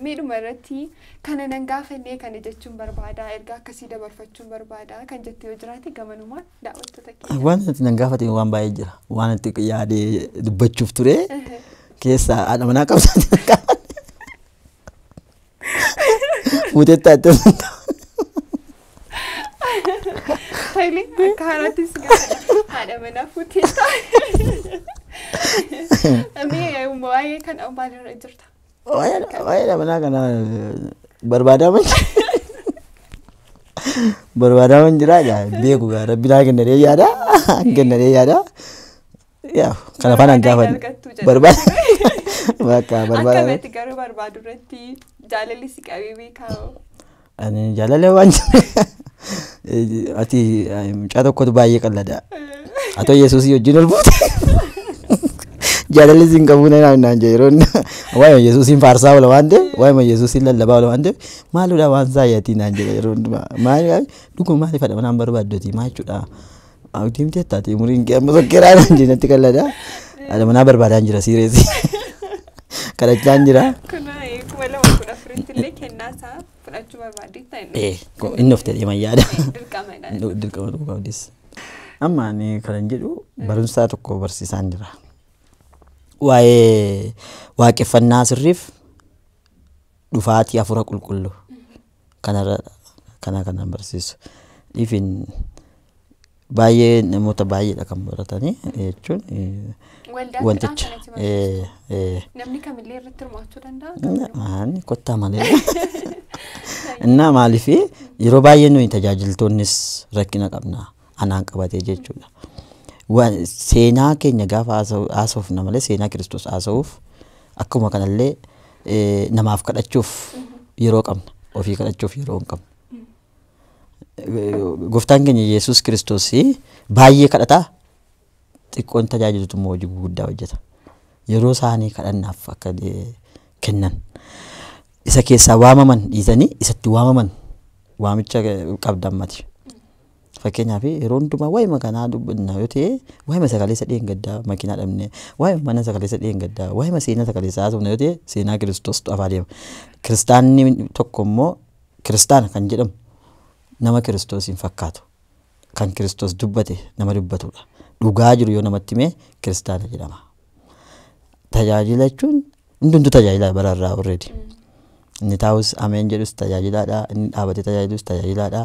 Miidhuma irratti kana nan gaafannee kana jechuun barbaada erga akkasii dabarfachuun barbaada kan jettu yoo jiraate gamanumaan daawwattoota keenya. nan gaafate waan baay'ee jira. Waan nuti yaadee dubbachuuf ture keessaa haadha manaa qabsaan nan itti Tole haadha manaa buuteettaa. Waa'ee kan abbaa dirree jirta. Waa'eedha manaa kana barbaadaman barbaadaman jira beeku rabbi naa kennadee yaada kennadee yaada kana faanaan gaafadhe barbaada bakka barbaada. akka Akkamatti garuu barbaadu irratti jaalalli si qabee beekaa. Ani jaalala waan ati mucaa tokkotu baay'ee qallada. Haa ta'u Yesuusii wajjin ol buute. jaalalli siin qabu na naan ma, waayuma yesuusin faarsaa oola waan ta'eef waayuma yesuusin lallabaa oola waan ta'eef maaludha waan saayyatii naan jedha yeroo hundumaa maal dhuguma maalifadha naan barbaaddotii maa jechuudha deemtee taatee umriin qe'amma sokkeeraa naan jennatti kallada dhala manaa barbaadaan jira siireesi kadhachaan jira. Inni of ta'e mayyaadha. Dirqama. Dirqama. Amma ani kan jedhu barumsaa tokko barsiisaan jira. waa'ee waaqeffannaa sirriif dhufaatii afura qulqullu kanarra kana kana barsiisu. Ifin baay'ee namoota baay'eedha kan baratanii jechuun wanticha. Namni kamillee irratti hirmaachuu danda'a? Kottaa malee. Innaa maaliif yeroo baay'ee nuyi tajaajiltoonnis rakkina qabna anaan qabatee jechuudha. seenaa keenya gaafa haasofna malee seenaa kiristoos haasa'uuf akkuma kanallee namaaf kadhachuuf yeroo qabna ofii kadhachuuf yeroo hin goftaan Gooftaan keenya Yesuus kiristoos baay'ee kadhataa xiqqoon tajaajilutu immoo hojii hojjeta. Yeroo isaanii kadhannaaf akka kennan isa keessaa waamaman dhiisanii isatti waamaman waamicha qabdan fakkeenyaaf yeroo hundumaa waa'ima kanaa dubbina yoo ta'e waa'ima sagalee sadii hin gaddaa makiinaa dhabnee waa'ima mana sagalee sadii hin gaddaa waa'ima seenaa sagalee saasofna yoo ta'e seenaa kiristoos afaa deema kiristaanni tokko immoo kiristaana kan jedhamu nama kiristoos hin fakkaatu kan kiristoos dubbate nama dubbatudha dhugaa jiru yoo namatti mee kiristaana jedhama tajaajila jechuun hundumtu tajaajila bararraa already mm. inni taa'us ameen jedhus tajaajilaadha inni dhaabatee tajaajilus tajaajilaadha.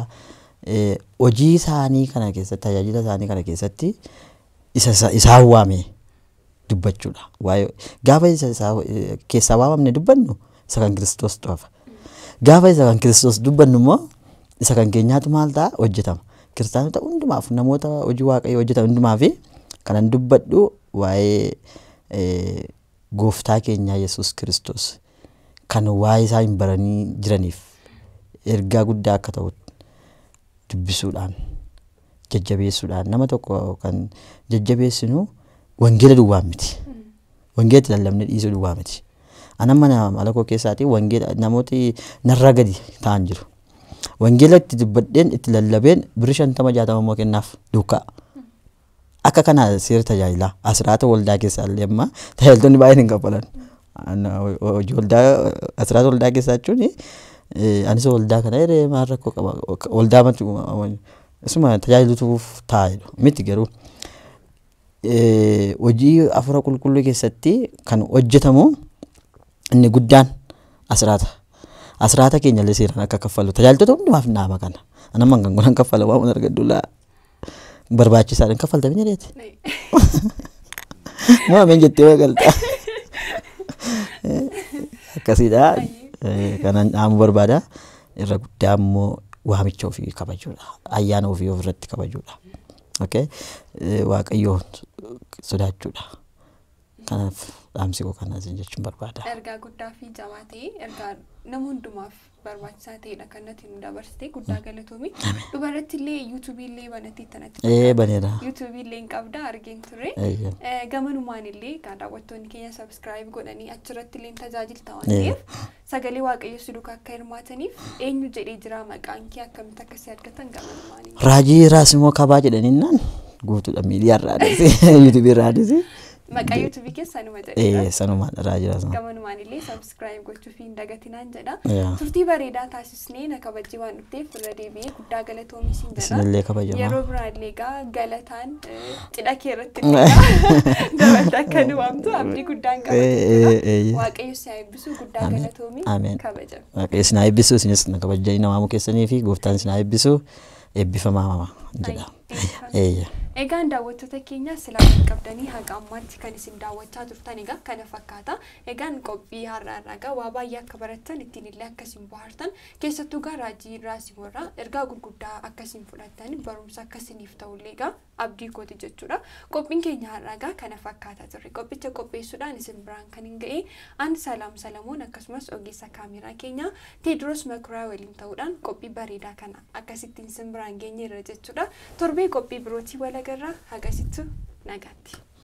hojii isaanii kana keessatti tajaajila isaanii kana keessatti isaan waame dubbachuudha. Gaafa isa keessaa waamamne dubbannu isa kan kiristoos qofa. Gaafa isa kan kiristoos dubbannu immoo isa kan keenyaatu maal ta'a hojjetama. Kiristaanota hundumaaf namoota hojii waaqayyoo hojjetan hundumaafi kanan dubbadhu waa'ee gooftaa keenyaa Yesuus kiristoos kan waa'ee isaa hin baranii jiraniif ergaa guddaa akka ta'utti. dubbisuudhaan jajjabeessuudhaan nama tokko kan jajjabeessinu wangeela duwwaa miti. itti hmm. lallabnee dhiisuu duwwaa miti. Ana mana malakoo keessaatii wangeela namooti narraa gadi ta'an jiru. Wangeela itti dubbadeen itti lallabeen biri shantama jaatama immoo kennaaf duukaa. Hmm. Akka kanaa seera tajaajilaa asiraata waldaa keessaa illee amma tajaajiltoonni baay'een hin qabbalan. Hmm. waldaa anis waldaa kana hiree maan rakkoo qaba waldaa manti isuma tajaajilutuuf taa'edha miti garuu hojii afura qulqulluu keessatti kan hojjetamu inni guddaan asiraata asiraata keenya illee seeraan akka kaffalu tajaajiltoota hundumaaf naama kana. anamma kan gunan kaffala waamun argadhu laa barbaachisaadhaan kaffalta bin reeti Moo ameen jettee waa galtaa. Akkasiidha. Eh, kanan dhaamu barbaada irra guddaa immoo waamicha ofii kabajuudha ayyaana ofii ofirratti kabajuudha eh, waaqayyoo waaqayyoon sodaachuudha kanaaf dhaamsi koo kanas jechuun barbaada. Ergaa guddaa fi ta'e ergaa nama hundumaaf barbaachisaa ta'edha kan natti nu dabarsite guddaa galatoomi. Dubarrattillee illee banatee tanatti. Ee baneera. Yuutuubiillee hin qabda argin turre. illee kan daawwattoonni keenya sabiskiraayib godhanii achirratti illee tajaajilta waan ta'eef sagalee waaqayyoo si duukaa akka hirmaataniif eenyu jedhee jira maqaan kee akkamitti akka si argatan gamanumaan. Raajii raasimoo kabaa jedhaniinnaan guutuudha miidiyaa irraa adeemsi yuutuubii irraa adeemsi. Maqaa yuutuubii keessan madadheera. Sanuma tajaajila sana. Gamanummaan illee saabsiraayib gochuu fi hin dagatinaan jedha. Turtii bareedaa taasisnee na kabajjii waan dhufteef irra deebi'ee guddaa galatoomii siin jedha. Isinillee kabajama. Yeroo biraallee gaa galataan cidha kee irratti dabalataa akka nu waamtu abdii guddaan qabatu. Waaqayyo si haa eebbisu guddaa galatoomiin kabajama. Waaqayyo si na eebbisu isinis na kabajjanii na waamuu keessanii fi gooftaan si na eebbisu eebbifamaa jedha. Egaan daawwattoota keenya silaa qabdanii haqa ammaatti kan isin daawwachaa turtan egaa kana fakkaata. Egaan qophii har'a irraa egaa waa baay'ee akka barattan ittiin illee akka isin bohaartan keessattuu egaa raajii irraa isin warraa ergaa gurguddaa akka isin fudhatan barumsa akka isiniif ta'ullee egaa abdii kooti jechuudha. Qophiin keenya har'a egaa kana fakkaata turre qophicha qopheessuudhaan isin biraan kan hin ga'e aan salaam salamuun akkasumas ogeessa kaameraa keenya Teediroos Makuraa waliin ta'uudhaan qophii bareedaa kana akkasittiin isin biraan geenye irra jechuudha. Torbee qophii birootii wala ተገራ ሀገሲቱ ነጋቴ